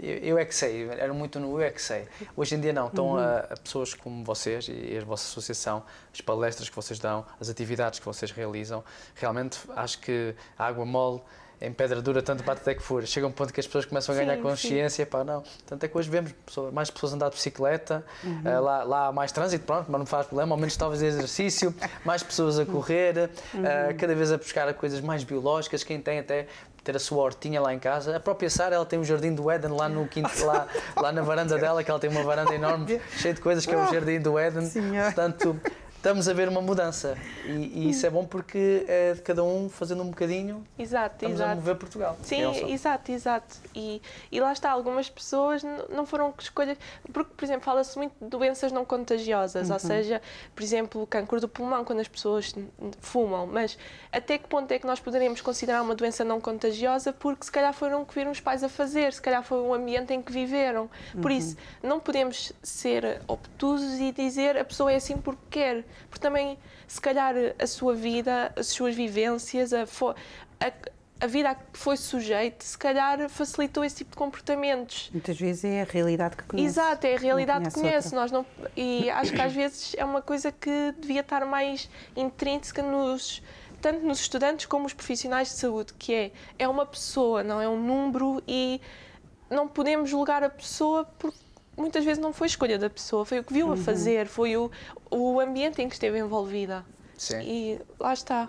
Eu, é que sei, era muito no eu é que sei. Hoje em dia não, estão uhum. a, a, pessoas como vocês e a vossa associação, as palestras que vocês dão, as atividades que vocês realizam. Realmente acho que a água mole em pedra dura, tanto bate até que fura. Chega um ponto que as pessoas começam a ganhar sim, consciência, sim. pá, não. Tanto é que hoje vemos pessoas, mais pessoas andar de bicicleta, uhum. uh, lá, lá há mais trânsito, pronto, mas não faz problema, ao menos talvez exercício, mais pessoas a uhum. correr, eh, uhum. uh, cada vez a buscar coisas mais biológicas, quem tem até ter a sua hortinha lá em casa. A própria Sara, ela tem um jardim do Éden lá no quinto, lá, lá na varanda dela, que ela tem uma varanda enorme, [laughs] cheia de coisas que é o jardim do Éden. Senhor. Portanto, estamos a ver uma mudança. E, e isso é bom porque é de cada um fazendo um bocadinho. Exato, estamos exato. a mover Portugal. Sim, é exato, exato. E, e lá está, algumas pessoas não foram que escolhas. Porque, por exemplo, fala-se muito de doenças não contagiosas, uhum. ou seja, por exemplo, o câncer do pulmão, quando as pessoas fumam. Mas até que ponto é que nós poderemos considerar uma doença não contagiosa? Porque se calhar foram o que viram os pais a fazer, se calhar foi o ambiente em que viveram. Por uhum. isso, não podemos ser obtusos e dizer a pessoa é assim porque quer. Porque também, se calhar, a sua vida, as suas vivências, a, a, a vida a que foi sujeito, se calhar facilitou esse tipo de comportamentos. Muitas vezes é a realidade que conhece. Exato, é a realidade conhece que conhece. Nós não, e acho que às vezes é uma coisa que devia estar mais intrínseca nos tanto nos estudantes como os profissionais de saúde, que é é uma pessoa, não é um número e não podemos julgar a pessoa porque muitas vezes não foi escolha da pessoa, foi o que viu uhum. a fazer, foi o, o ambiente em que esteve envolvida. Sim. E lá está.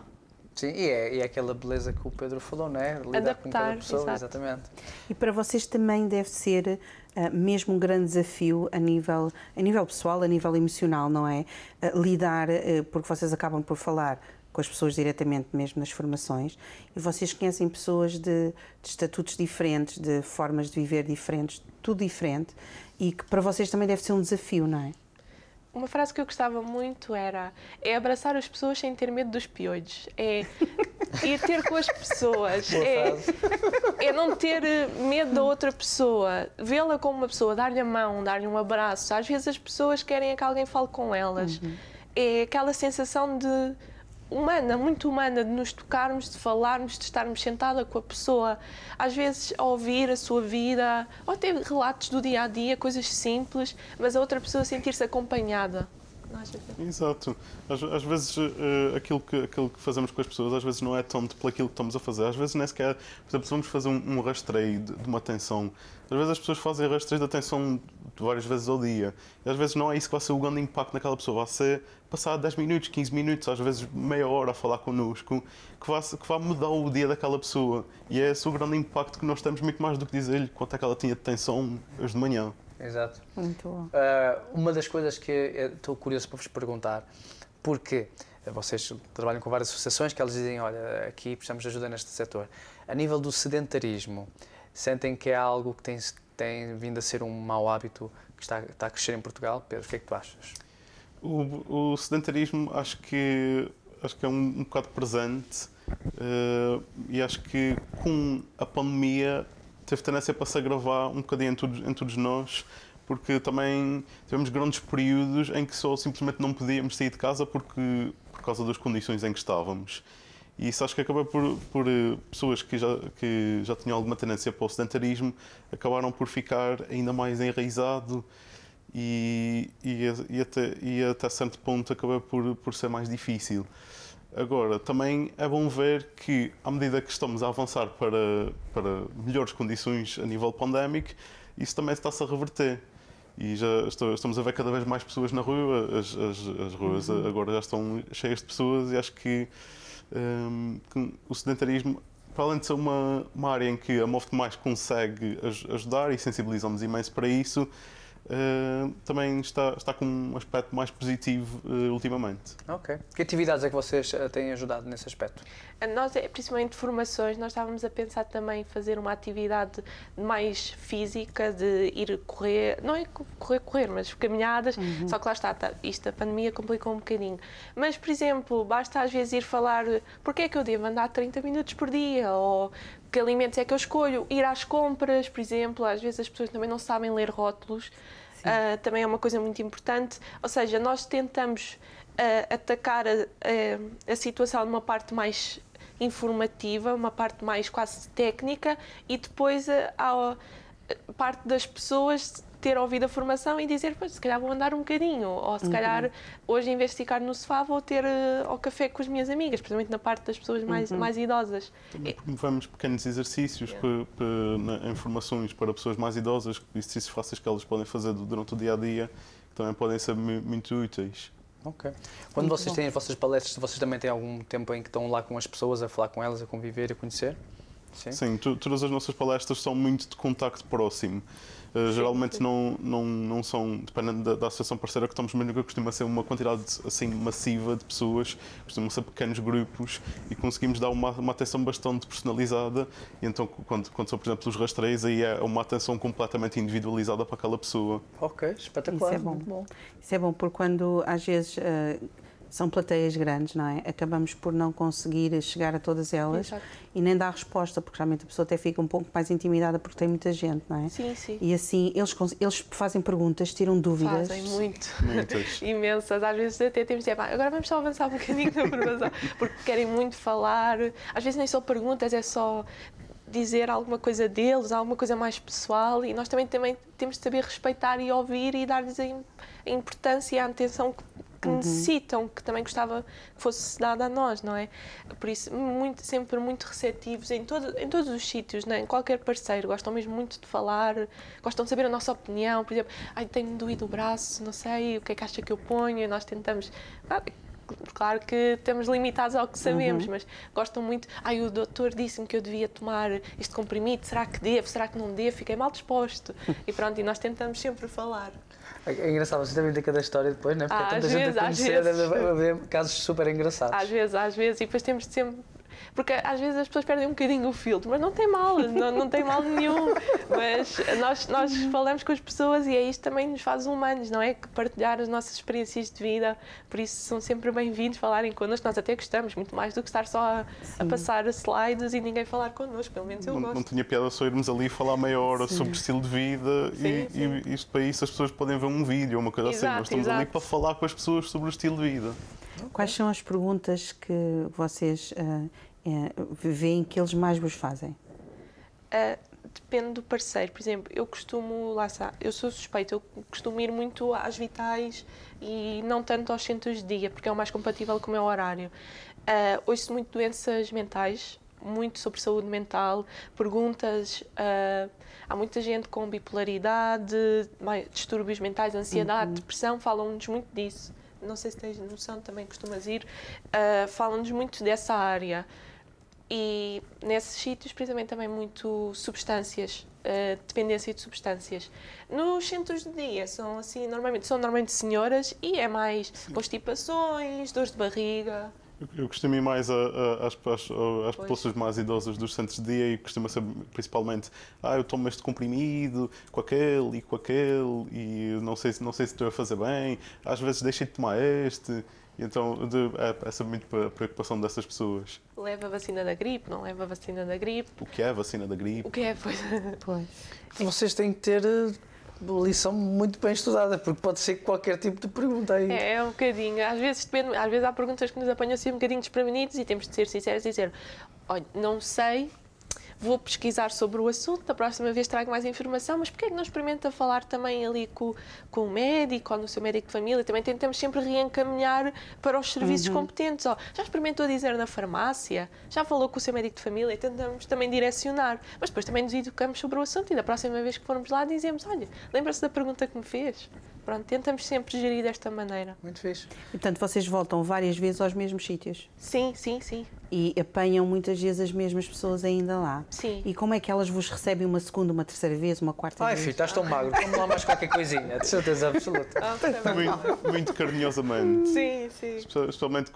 Sim, e é, e é aquela beleza que o Pedro falou, não é? Lidar Adaptar, com cada pessoa, exato. exatamente. E para vocês também deve ser uh, mesmo um grande desafio a nível, a nível pessoal, a nível emocional, não é? Uh, lidar, uh, porque vocês acabam por falar com as pessoas diretamente, mesmo nas formações, e vocês conhecem pessoas de, de estatutos diferentes, de formas de viver diferentes, tudo diferente e que para vocês também deve ser um desafio, não é? Uma frase que eu gostava muito era é abraçar as pessoas sem ter medo dos piolhos. É ir é ter com as pessoas. É, é, não ter eh, medo da outra pessoa. Vê-la como uma pessoa, dar-lhe a mão, dar-lhe um abraço. Às vezes as pessoas querem é que alguém fale com elas. Uhum. É aquela sensação de humana, muito humana, de nos tocarmos, de falarmos, de estarmos sentada com a pessoa, às vezes a ouvir a sua vida, ou até relatos do dia a dia, coisas simples, mas a outra pessoa sentir-se acompanhada. É? Exato. Às, às vezes uh, aquilo, que, aquilo que fazemos com as pessoas, às vezes não é tão pelo aquilo que estamos a fazer. Às vezes nem sequer, por exemplo, se vamos fazer um, um rastreio de, de, uma atenção às vezes as pessoas fazem rastreios de atenção várias vezes ao dia. E às vezes não é isso que vai ser o grande impacto naquela pessoa. Vai ser passar 10 minutos, 15 minutos, às vezes meia hora a falar connosco, que vai, que vai mudar o dia daquela pessoa. E é esse o grande impacto que nós temos muito mais do que dizer-lhe quanto é que ela tinha de atenção hoje de manhã. Exato. Muito bom. Uh, uma das coisas que estou curioso para vos perguntar, porque vocês trabalham com várias associações que elas dizem, olha, aqui precisamos de ajuda neste setor. A nível do sedentarismo, sentem que é algo que tem, tem vindo a ser um mau hábito que está, está a crescer em Portugal? Pedro, o que é que tu achas? O, o sedentarismo acho que, acho que é um, um bocado presente uh, e acho que com a pandemia teve tendência para se agravar um bocadinho em, tudo, em todos nós, porque também tivemos grandes períodos em que só simplesmente não podíamos sair de casa porque, por causa das condições em que estávamos. E isso acho que acaba por, por eh, pessoas que já, que já tinham alguma tendência para o sedentarismo acabaram por ficar ainda mais enraizado e, e, e, até, e até certo ponto acaba por, por ser mais difícil. Agora, também é bom ver que, à medida que estamos a avançar para, para melhores condições a nível pandémico, isso também está-se a reverter. E já estamos a ver cada vez mais pessoas na rua, as, as, as ruas uhum. agora já estão cheias de pessoas e acho que, um, que o sedentarismo para além de ser uma, uma área em que a Move Mais consegue ajudar e sensibilizamos imenso para isso, Uh, também está, está com um aspecto mais positivo uh, ultimamente. Ok. Que atividades é que vocês eh, têm ajudado nesse aspecto? Nós, é, principalmente formações, nós estávamos a pensar também fazer uma atividade mais física, de ir correr, não é correr, correr, mas caminhadas, uhum. só que lá está, tá, isto, a pandemia complicou um bocadinho. Mas, por exemplo, basta às vezes ir falar, porque é que eu devo andar 30 minutos por dia, ou que alimentos é que eu escolho, ir às compras, por exemplo, às vezes as pessoas também não sabem ler rótulos, uh, também é uma coisa muito importante. Ou seja, nós tentamos uh, atacar a, a, a, situação numa parte mais informativa, uma parte mais quase técnica e depois a, ah, a parte das pessoas ter ouvido a formação e dizer, pois, se calhar vou andar um bocadinho, ou se uhum. calhar hoje, em vez de ficar no sofá, vou ter uh, ao café com as minhas amigas, principalmente na parte das pessoas mais, uhum. mais idosas. Também promovemos pequenos exercícios yeah. para, para, para pessoas mais idosas, exercícios fáceis que elas podem fazer durante o dia a dia, que também podem ser muito úteis. Ok. Quando Muito vocês têm as vossas palestras, vocês também têm algum tempo em que estão lá com as pessoas, a falar com elas, a conviver, a conhecer? Sim, Sim tu, todas as nossas palestras são muito de contacto próximo. Eh, geralmente não, não, não são, dependendo da, da associação parceira que estamos nunca costuma ser uma quantidade assim massiva de pessoas, costumam ser pequenos grupos e conseguimos dar uma, uma atenção bastante personalizada. E então, quando, quando são, por exemplo, os rastreios, aí é uma atenção completamente individualizada para aquela pessoa. Ok, espetacular. Isso é bom. bom. Isso é bom, porque quando às vezes. Uh, são plateias grandes, não é? Acabamos por não conseguir chegar a todas elas Exato. e nem dar resposta, porque realmente a pessoa até fica um pouco mais intimidada porque tem muita gente, não é? Sim, sim. E assim, eles, eles fazem perguntas, tiram dúvidas. Fazem muito. Muitas. [laughs] Imensas. Às vezes até temos de dizer, agora vamos só avançar um bocadinho na formação, [laughs] porque querem muito falar. Às vezes nem são perguntas, é só dizer alguma coisa deles, alguma coisa mais pessoal e nós também, também temos de saber respeitar e ouvir e dar-lhes a, importância e a atenção que que uhum. necessitam, que também gostava que fosse dada a nós, não é? Por isso, muito, sempre muito receptivos em, todo, em todos os sítios, é? em qualquer parceiro, gostam mesmo muito de falar, gostam de saber a nossa opinião, por exemplo, ai, tenho doído o braço, não sei, o que é que acha que eu ponho, e nós tentamos. Ah, claro que temos limitados ao que sabemos, uhum. mas gostam muito. Ai, o doutor disse-me que eu devia tomar este comprimido, será que devo, será que não devo? Fiquei mal disposto. [laughs] e pronto, e nós tentamos sempre falar. É, é engraçado, você também tem cada história depois, não é? Porque ah, há é tanta vezes, gente a conhecer, vezes. casos super engraçados. Às vezes, às vezes, e depois temos de sempre porque às vezes as pessoas perdem um bocadinho o filtro, mas não tem mal, não, não tem mal nenhum. Mas nós, nós uhum. falamos com as pessoas e é isto também nos faz humanos, não é? Que partilhar as nossas experiências de vida, por isso são sempre bem-vindos falarem connosco. Nós até gostamos muito mais do que estar só a, a passar slides e ninguém falar connosco, pelo menos eu não, gosto. Não tinha piada só irmos ali falar meia hora sim. sobre estilo de vida sim, e, sim. e isto para isso as pessoas podem ver um vídeo ou uma coisa exato, assim. Nós estamos exato. ali para falar com as pessoas sobre o estilo de vida. Quais são as perguntas que vocês uh, é, veem que eles mais vos fazem? Uh, depende do parceiro. Por exemplo, eu costumo, lá está, eu sou suspeita, eu costumo ir muito às vitais e não tanto aos centros de dia, porque é o mais compatível com o meu horário. Uh, ouço muito doenças mentais, muito sobre saúde mental, perguntas. Uh, há muita gente com bipolaridade, distúrbios mentais, ansiedade, uhum. depressão, falam-nos muito disso. Não sei se tens noção, também costumas ir. Uh, falam-nos muito dessa área e nesses sítios, principalmente também muito substâncias, uh, dependência de substâncias. Nos centros de dia são assim, normalmente, são normalmente senhoras e é mais Sim. constipações, dores de barriga. Eu, costumo ir mais às pessoas mais idosas dos centros de dia e costuma ser principalmente ah, eu tomo este comprimido com aquele e com aquele e não sei, não sei se estou a fazer bem, às vezes deixei de tomar este e então de, é, é essa muito preocupação dessas pessoas. Leva a vacina da gripe, não leva a vacina da gripe. O que é a vacina da gripe? O que é, pois. pois. Vocês têm que ter eh, lição muito bem estudada, porque pode ser qualquer tipo de pergunta aí. É, é um bocadinho. Às vezes, depende, às vezes há perguntas que nos apanham assim um bocadinho desprevenidos e temos de ser sinceros e dizer: olha, não sei, vou pesquisar sobre o assunto, da próxima vez trago mais informação, mas porquê é que não experimenta falar também ali com, com o médico ou no seu médico de família? Também tentamos sempre reencaminhar para os serviços uhum. competentes. já experimentou dizer na farmácia? Já falou com o seu médico de família? Tentamos também direcionar, mas depois também nos educamos sobre o assunto e da próxima vez que formos lá dizemos, olha, lembra-se da pergunta que me fez? Pronto, tentamos sempre gerir desta maneira. Muito fixe. E, portanto, vocês voltam várias vezes aos mesmos sítios? Sim, sim, sim. E apanham muitas vezes as mesmas pessoas ainda lá? Sim. E como é que elas vos recebem uma segunda, uma terceira vez, uma quarta Ai, vez? Ai, filho, estás tão magro, vamos lá mais qualquer coisinha, de certeza absoluta. Ah, muito, muito carinhosamente. Sim, sim. Especialmente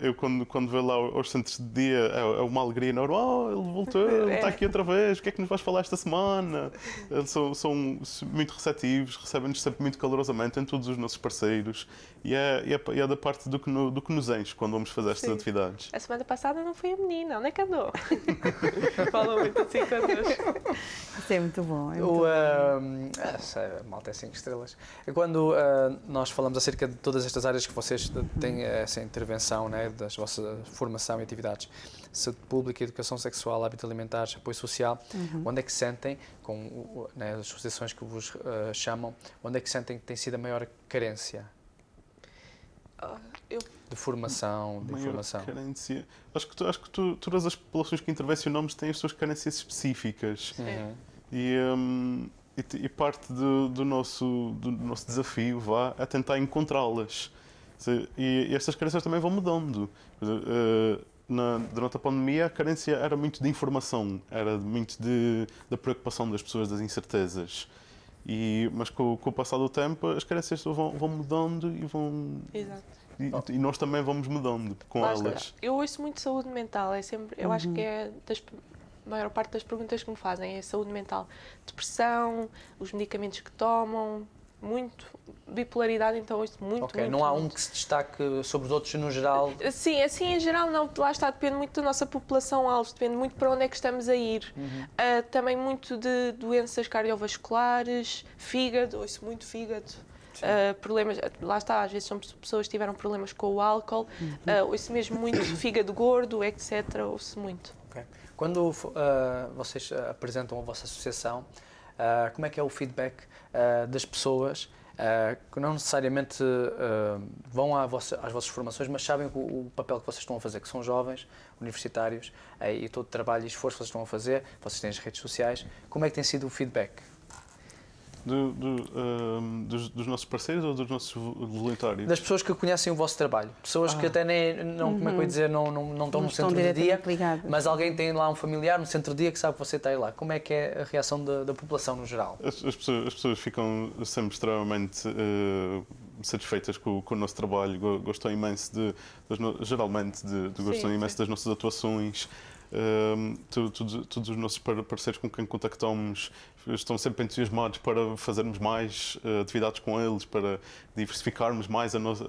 eu, quando, quando vejo lá os santos de dia, é, é uma alegria enorme. Oh, ele voltou, [laughs] é. está aqui outra vez, o que é que nos vais falar esta semana? Eles são, são muito receptivos, recebem-nos sempre muito calor calorosamente em todos os nossos parceiros e é, é, é da parte do que, no, do que nos enche quando vamos fazer estas Sim. atividades. A semana passada não fui a menina, onde é que andou? [laughs] Falou muito assim connosco. Isso é muito bom. É muito ehm, ah, o, é, a malta é 5 estrelas. É quando uh, nós falamos acerca de todas estas áreas que vocês têm essa intervenção, né, das vossas formação e atividades, saúde pública, educação sexual, hábito alimentares, apoio social, uhum. onde é que sentem, com né, as associações que vos uh, chamam, onde é que sentem que tem sido a maior carência? Uh, eu... De formação, de maior informação. Carência. Acho que, tu, acho que tu, todas as populações que intervencionamos têm as suas carências específicas. Uhum. E, um, e, e, parte do, do, nosso, do nosso desafio vá a tentar encontrá-las. E, e estas carências também vão mudando. Uh, na, durante a pandemia, a carência era muito de informação, era muito de, da preocupação das pessoas, das incertezas. E, mas com, com, o passar do tempo, as carências vão, vão mudando e vão. Exato. E, e, nós também vamos mudando com elas. Eu ouço muito saúde mental, é sempre, eu uhum. acho que uhum. é das a maior parte das perguntas que me fazem é saúde mental, depressão, os medicamentos que tomam, muito bipolaridade, então ouço muito. Ok, muito, não há muito. um que se destaque sobre os outros no geral? Sim, assim em geral não, lá está, depende muito da nossa população alvo, depende muito para onde é que estamos a ir. Uhum. Uh, também muito de doenças cardiovasculares, fígado, ouço muito fígado. Uh, problemas, lá está, às vezes são pessoas que tiveram problemas com o álcool, uh, ouço mesmo muito [coughs] fígado gordo, etc., ouço muito. Okay. Quando uh, vocês apresentam a vossa associação, uh, como é que é o feedback uh, das pessoas ah, que não necessariamente vão à vossa, às vossas formações, mas sabem o, o, papel que vocês estão a fazer, que são jovens, universitários, e todo o trabalho e esforço que vocês estão a fazer, vocês têm as redes sociais. Como é que tem sido o feedback? Do, do, ehm, dos, dos, nossos parceiros ou dos nossos voluntários? Das pessoas que conhecem o vosso trabalho. Pessoas ah. que até nem, não, uhum. como é que eu uhum. dizer, não, não, não estão não no centro do dia, ligado. mas alguém tem lá um familiar no centro do dia que sabe que você está aí lá. Como é que é a reação da, da população no geral? As, as, pessoas, as pessoas ficam sempre extremamente uh, satisfeitas com, com, o nosso trabalho, gostam imenso de, geralmente de, de gostam sim, imenso sim. das nossas atuações um, tu, tu, todos os nossos parceiros com quem contactamos estão sempre entusiasmados para fazermos mais uh, atividades com eles, para diversificarmos mais a, no, uh,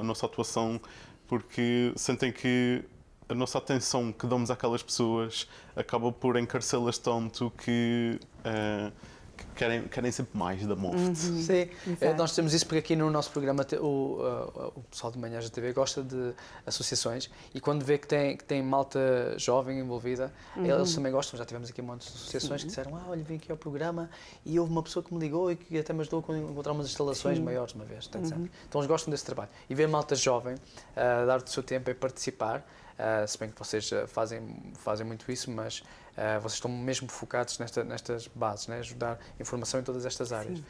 a nossa atuação, porque sentem que a nossa atenção que damos àquelas pessoas acaba por encarcelá las tanto que. Uh, querem, querem sempre mais da Moft. Uhum. Sim, é, nós temos isso porque aqui no nosso programa eh, o, o, pessoal de Manhãs da TV gosta de associações e quando vê que tem, que tem malta jovem envolvida, uhum. eles também gostam. Já tivemos aqui um monte de associações que disseram: Ah, olha, vim aqui ao programa e houve uma pessoa que me ligou e que até me ajudou a encontrar umas instalações maiores uma vez. Uhum. Então eles gostam desse trabalho. E ver malta jovem a eh, dar o seu tempo e participar ah, se bem que vocês ah, fazem, fazem muito isso, mas uh, vocês estão mesmo focados nesta, nestas bases, né? ajudar informação em todas estas áreas. Sim.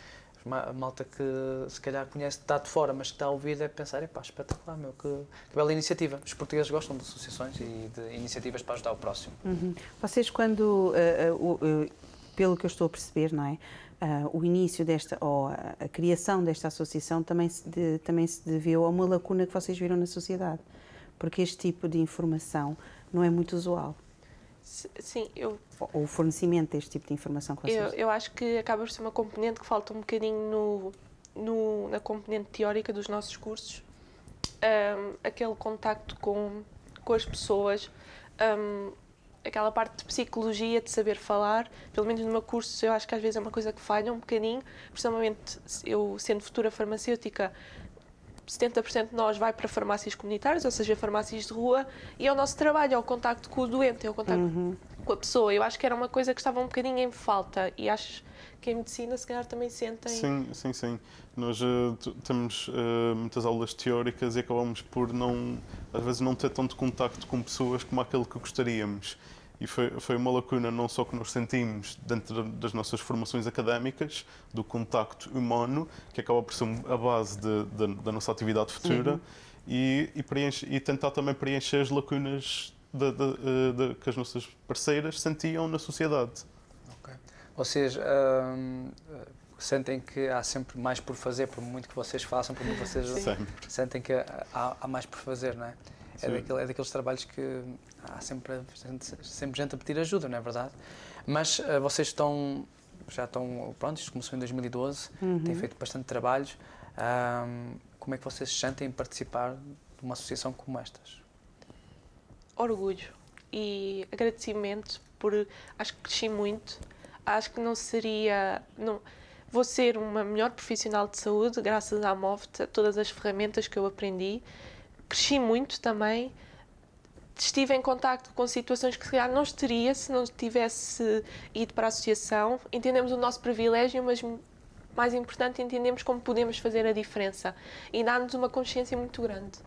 A malta que se calhar conhece, está de fora, mas que está a ouvir, é pensar: pá espetacular, meu, que, que bela iniciativa. Os portugueses gostam de associações e de iniciativas para ajudar o próximo. Uhum. Vocês, quando, uh, pelo que eu estou a perceber, não é? Uh, o início desta, ou a, a criação desta associação também se, de, também se deveu a uma lacuna que vocês viram na sociedade porque este tipo de informação não é muito usual. Sim, eu. Ou o fornecimento deste tipo de informação com Eu, eu acho que acaba por ser uma componente que falta um bocadinho no, no na componente teórica dos nossos cursos. Um, aquele contacto com, com as pessoas, um, aquela parte de psicologia, de saber falar. Pelo menos no meu curso, eu acho que às vezes é uma coisa que falha um bocadinho, principalmente eu, sendo futura farmacêutica, 70% de nós vai para farmácias comunitárias, ou seja, farmácias de rua, e é o nosso trabalho, é o contacto com o doente, é o contacto uhum. com a pessoa. Eu acho que era uma coisa que estava um bocadinho em falta e acho que em medicina, se calhar, também sentem. Sim, sim, sim. Nós uh, temos uh, muitas aulas teóricas e acabamos por não, às vezes, não ter tanto contacto com pessoas como aquele que gostaríamos e foi, foi uma lacuna não só que nós sentimos dentro das nossas formações académicas, do contacto humano, que acaba por ser a base de, de, da nossa atividade futura, uhum. e, e, preenche, e tentar também preencher as lacunas de, de, eh, que as nossas parceiras sentiam na sociedade. Okay. seja hum, eh, sentem que há sempre mais por fazer, por muito que vocês façam, por muito que vocês sentem que há, há mais por fazer, não é? É, daquele, é daqueles trabalhos que há sempre gente, sempre gente a pedir ajuda, não é verdade? Mas uh, vocês estão, já estão, pronto, isto começou em 2012, uhum. têm feito bastante trabalhos. Um, como é que vocês se sentem em participar de uma associação como estas? Orgulho e agradecimento por acho que cresci muito acho que não seria não vou ser uma melhor profissional de saúde graças à MOVT a todas as ferramentas que eu aprendi cresci muito também, estive em contacto com situações que se calhar não estaria se não tivesse ido para a associação. Entendemos o nosso privilégio, mas mais importante, entendemos como podemos fazer a diferença e dá-nos uma consciência muito grande.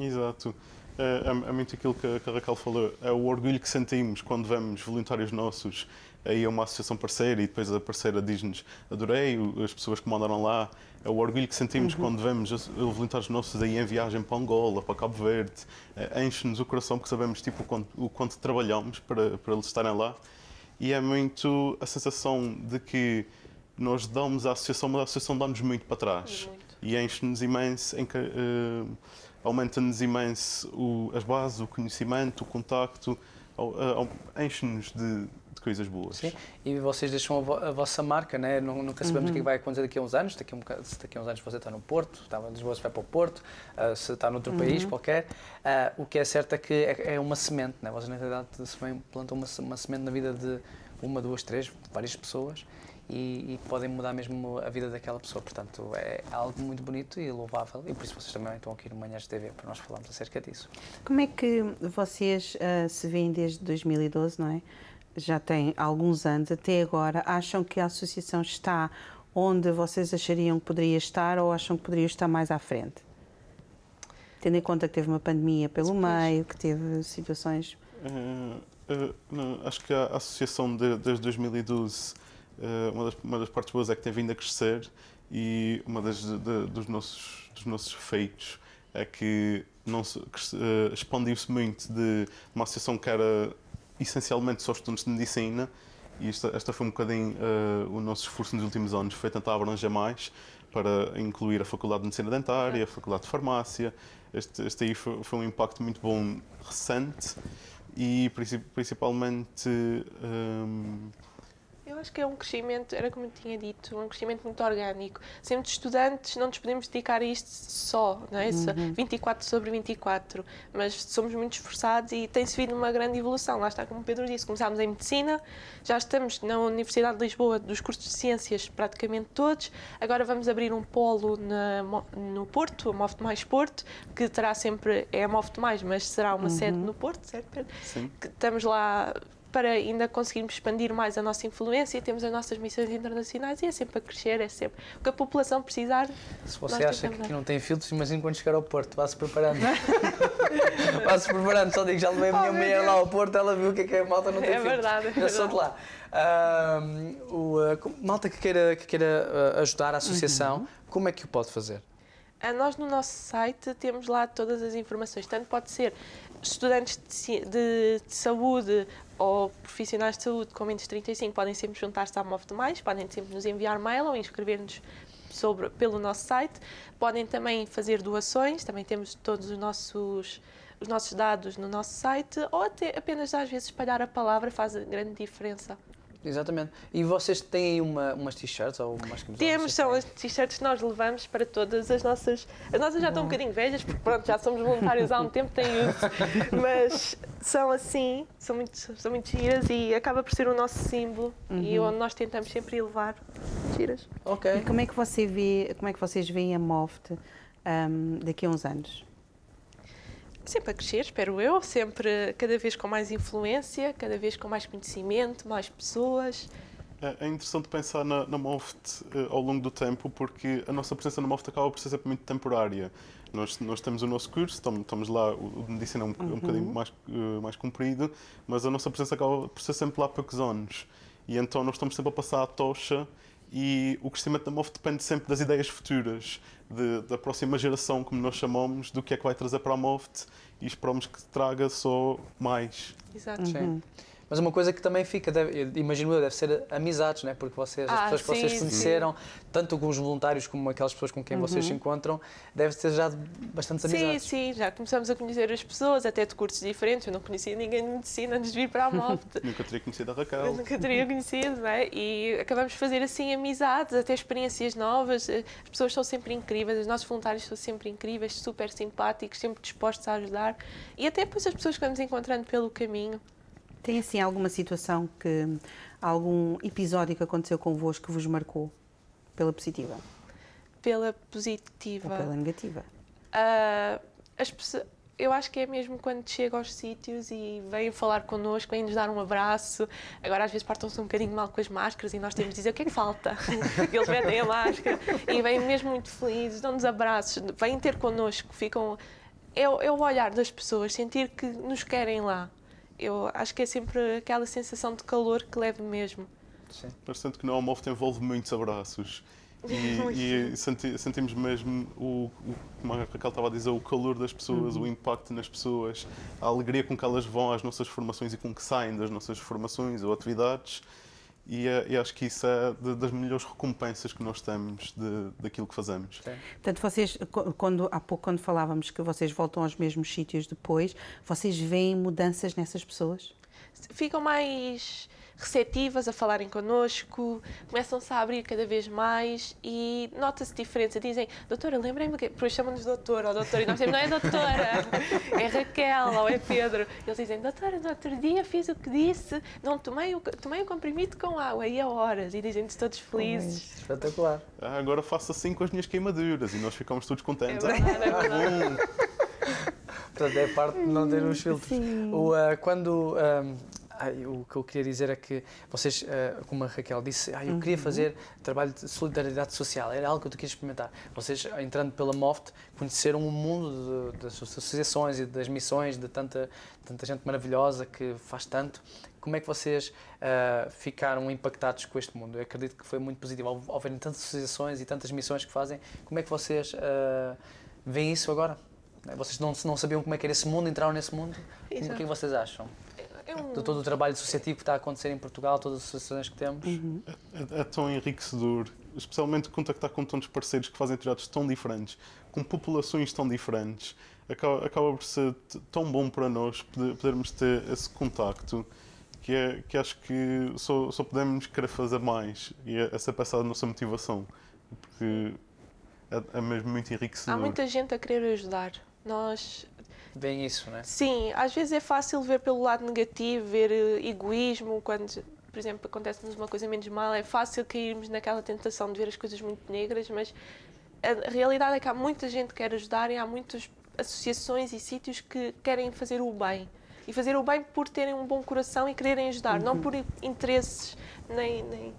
Exato. É, é, é muito aquilo que que a Raquel falou, é o orgulho que sentimos quando vemos voluntários nossos aí é uma associação parceira e depois a parceira diz-nos adorei as pessoas que mandaram lá, é o orgulho que sentimos uhum. quando vemos voluntários nossos aí em viagem para Angola, para Cabo Verde, é, enche-nos o coração porque sabemos tipo, o, quanto, o quanto trabalhamos para, para eles estarem lá e é muito a sensação de que nós damos à associação, mas a associação dá-nos muito para trás muito. e enche-nos imenso, em, uh, aumenta-nos imenso o, as bases, o conhecimento, o contacto, uh, enche-nos de coisas boas. Sim, e vocês deixam a, vo a vossa marca, né? nunca sabemos o que é uhum. vai acontecer daqui a uns anos, daqui a, um se daqui a uns anos você está no Porto, está em Lisboa, se vai para o Porto, uh, se está noutro uhum. país qualquer, uh, o que é certo é que é, é uma semente, né? vocês na realidade plantam uma, uma semente na vida de uma, duas, três, várias pessoas, e, e, podem mudar mesmo a vida daquela pessoa. Portanto, é algo muito bonito e louvável e por isso vocês também estão aqui no Manhãs TV para nós falarmos acerca disso. Como é que vocês uh, se veem desde 2012, não é? já tem alguns anos, até agora, acham que a associação está onde vocês achariam que poderia estar ou acham que poderia estar mais à frente? Tendo em conta que teve uma pandemia pelo meio, que teve situações. Eh, eh, acho que a associação de, desde 2012, eh, uma, das, uma das partes boas é que tem vindo a crescer e uma das de, dos nossos dos nossos feitos é que não se, expandiu-se muito de uma associação que era essencialmente só estudantes de medicina e esta, esta foi um bocadinho uh, o nosso esforço nos últimos anos, foi tentar abranger mais para incluir a Faculdade de Medicina Dentária, a Faculdade de Farmácia. Este, este aí foi, foi um impacto muito bom recente e principalmente um, ehm, eu acho que é um crescimento, era como eu tinha dito, um crescimento muito orgânico. Sendo estudantes, não nos podemos dedicar a isto só, não é? Uhum. 24 sobre 24, mas somos muito esforçados e tem-se vindo uma grande evolução. Lá está, como o Pedro disse, começámos em Medicina, já estamos na Universidade de Lisboa, dos cursos de Ciências praticamente todos, agora vamos abrir um polo na, no Porto, a MOFT Mais Porto, que terá sempre, é a MOFT Mais, mas será uma uhum. sede no Porto, certo Pedro? Sim. Que estamos lá para ainda conseguirmos expandir mais a nossa influência, temos as nossas missões internacionais e é sempre a crescer, é sempre o que a população precisar. Se você acha que aqui não tem filtros, imagina quando chegar ao Porto, vá-se preparando. [laughs] vá-se preparando, só digo, já levei a minha oh, mulher lá ao Porto, ela viu o que é que a malta não é tem é filtros. Verdade, é verdade. Eu sou de lá. Uh, o, uh, malta que queira, que queira ah, ajudar a associação, uhum. como é que o pode fazer? nós no nosso site temos lá todas as informações, tanto pode ser estudantes de, de, de saúde ou profissionais de saúde com menos de 35 podem sempre juntar-se à MOV mais, podem sempre nos enviar mail ou inscrever-nos sobre, pelo nosso site. Podem também fazer doações, também temos todos os nossos, os nossos dados no nosso site, ou até apenas às vezes espalhar a palavra faz grande diferença. Exatamente. E vocês têm uma, umas t-shirts ou umas camisolas? Temos, são as t-shirts que nós levamos para todas as nossas. As nossas já estão um bocadinho velhas, porque pronto, já somos voluntários há um tempo, tem uso. [laughs] Mas são assim, são muito, são muito giras e acaba por ser o nosso símbolo uhum. e onde nós tentamos sempre elevar giras. Ok. E como é que, você vê, como é que vocês veem a MOFT um, daqui a uns anos? sempre a crescer, espero eu, sempre cada vez com mais influência, cada vez com mais conhecimento, mais pessoas. É, é interessante pensar na, na MOFT eh, ao longo do tempo, porque a nossa presença na MOFT acaba por ser sempre muito temporária. Nós, nós temos o nosso curso, estamos, lá, o de medicina é um, uhum. um bocadinho mais, uh, mais comprido, mas a nossa presença acaba por ser sempre lá poucos anos. E então nós estamos sempre a passar a tocha e o crescimento da MOFT depende sempre das ideias futuras de, da próxima geração, como nós chamamos, do que é que vai trazer para a Moft e esperamos que traga só mais. Exato. Uhum. Mas uma coisa que também fica, deve, imagino eu, deve ser amizades, né? porque vocês, ah, as pessoas sim, que vocês conheceram, tanto com os voluntários como aquelas pessoas com quem uhum. vocês se uhum. encontram, deve ter já bastante amizades. Sim, sim, já começamos a conhecer as pessoas, até de cursos diferentes. Eu não conhecia ninguém de medicina antes de vir para a MOFT. [laughs] nunca teria conhecido a Raquel. Eu nunca teria conhecido, não é? E acabamos de fazer assim amizades, até experiências novas. As pessoas são sempre incríveis, os nossos voluntários são sempre incríveis, super simpáticos, sempre dispostos a ajudar. E até depois as pessoas que vamos encontrando pelo caminho. Tem assim alguma situação que algum episódio que aconteceu convosco que vos marcou pela positiva? Pela positiva. Ou pela negativa? Uh, as pessoas eu acho que é mesmo quando chegam aos sítios e vêm falar connosco, vêm nos dar um abraço. Agora, às vezes, partam-se um bocadinho mal com as máscaras e nós temos de dizer o que é que falta. [laughs] Eles vendem a máscara e vêm mesmo muito felizes, dão-nos abraços, vêm ter connosco. Ficam. é o é olhar das pessoas, sentir que nos querem lá eu acho que é sempre aquela sensação de calor que levo mesmo. Sim. tanto que no home office envolve muitos abraços. E, [laughs] e senti, sentimos mesmo, o, o, como a Raquel estava a dizer, o calor das pessoas, uhum. o impacto nas pessoas, a alegria com que elas vão às nossas formações e com que saem das nossas formações ou atividades. E, eh, e, acho que isso é das melhores recompensas que nós temos de, daquilo que fazemos. Sim. Portanto, vocês, quando, há pouco, quando falávamos que vocês voltam aos mesmos sítios depois, vocês veem mudanças nessas pessoas? Ficam mais receptivas a falarem connosco, começam-se a abrir cada vez mais e nota-se diferença. Dizem, doutora, lembrem-me que. Porque chamam-nos doutor ou doutora e nós dizemos, não é doutora, [laughs] é Raquel ou é Pedro. Eles dizem, doutora, no outro dia fiz o que disse, não tomei o, tomei o comprimido com água e a é horas. E dizem-nos todos felizes. Oh, espetacular. Ah, agora faço assim com as minhas queimaduras e nós ficamos todos contentes. É, é? verdade, ah, é hum. Portanto, é parte de não ter os filtros. O, uh, quando. Ah, Ai, o que eu queria dizer é que vocês, eh, como a Raquel disse, eu uhum. queria fazer trabalho de solidariedade social, era algo que eu queria experimentar. Vocês, eh, entrando pela MOFT, conheceram o mundo das associações e das missões de tanta, tanta gente maravilhosa que faz tanto. Como é que vocês uh, ficaram impactados com este mundo? Eu acredito que foi muito positivo. Ao, ao verem tantas associações e tantas missões que fazem, como é que vocês uh, veem isso agora? Vocês não, não sabiam como é que era esse mundo, entraram nesse mundo? Exato. O que é vocês acham? É de todo o trabalho associativo que está a acontecer em Portugal, todas as associações que temos. Uhum. É, é tão enriquecedor, especialmente contactar com tantos parceiros que fazem trabalhos tão diferentes, com populações tão diferentes. Acaba, acaba por ser tão bom para nós poder, podermos ter esse contacto. Que, é, que acho que só, só podemos querer fazer mais e é essa é a nossa motivação, porque é, é mesmo muito enriquecedor. Há muita gente a querer ajudar. Nós Vem isso, né? Sim, às vezes é fácil ver pelo lado negativo, ver eh, egoísmo, quando, por exemplo, acontece-nos uma coisa menos mal, é fácil cairmos naquela tentação de ver as coisas muito negras, mas a realidade é que há muita gente que quer ajudar e há muitas associações e sítios que querem fazer o bem e fazer o bem por terem um bom coração e quererem ajudar, uhum. não por uhum. interesses nem, nem,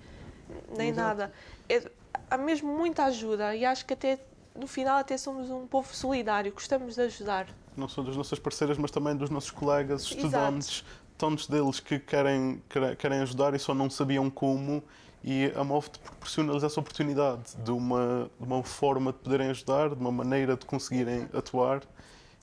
nem nada. É, há mesmo muita ajuda e acho que até no final até somos um povo solidário, gostamos de ajudar não só das nossas parceiras, mas também dos nossos colegas, estudantes, Exato. tantos deles que querem, querem ajudar e só não sabiam como. E a MOVT proporciona-lhes essa oportunidade de uma, de uma forma de poderem ajudar, de uma maneira de conseguirem atuar.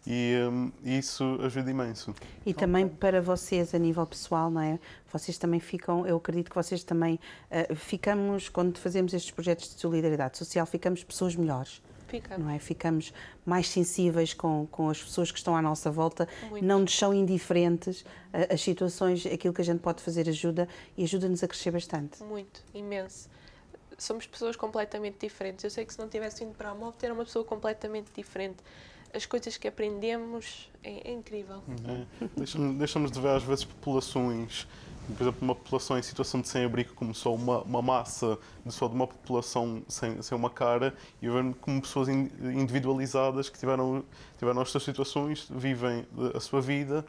E um, isso ajuda imenso. E então, também para vocês, a nível pessoal, não é? Vocês também ficam, eu acredito que vocês também uh, ficamos, quando fazemos estes projetos de solidariedade social, ficamos pessoas melhores. Fica. não é? Ficamos mais sensíveis com, com as pessoas que estão à nossa volta, Muito. não nos são indiferentes eh, as situações, aquilo que a gente pode fazer ajuda e ajuda-nos a crescer bastante. Muito, imenso. Somos pessoas completamente diferentes. Eu sei que se não tivesse vindo para a MOB, era uma pessoa completamente diferente as coisas que aprendemos é, é incrível. É. Uhum. deixamos de ver às vezes populações por exemplo, uma população em situação de sem-abrigo como só uma, uma massa, de só de uma população sem, sem uma cara, e ver como pessoas individualizadas que tiveram, tiveram as suas situações, vivem eh, a sua vida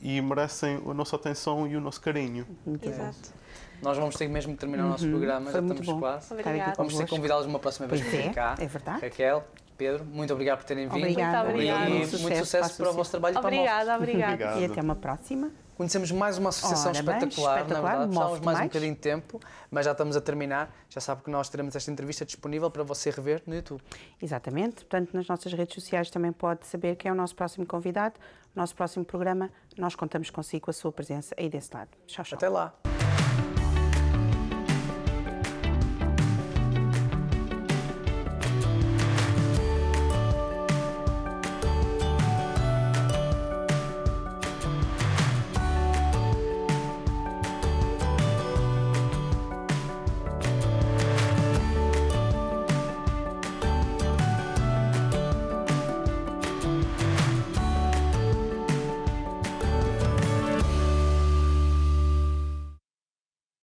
e merecem a nossa atenção e o nosso carinho. Muito Exato. Bem. Nós vamos ter mesmo que terminar o nosso uhum. programa, Foi já estamos bom. quase. Obrigada. Vamos ter que convidá-los uma próxima vez para é, cá. É verdade. Raquel, Pedro, muito obrigado por terem vindo. Obrigada. Muito obrigado. E muito sucesso, sucesso para o assim. vosso trabalho obrigada, e para o Obrigada, obrigada. [laughs] E até uma próxima. Conhecemos mais uma associação Ora, espetacular, bem, espetacular, na verdade. Precisamos mais, mais, um bocadinho de tempo, mas já estamos a terminar. Já sabe que nós teremos esta entrevista disponível para você rever no YouTube. Exatamente. Portanto, nas nossas redes sociais também pode saber quem é o nosso próximo convidado, nosso próximo programa. Nós contamos consigo a sua presença aí desse lado. Tchau, tchau. Até lá.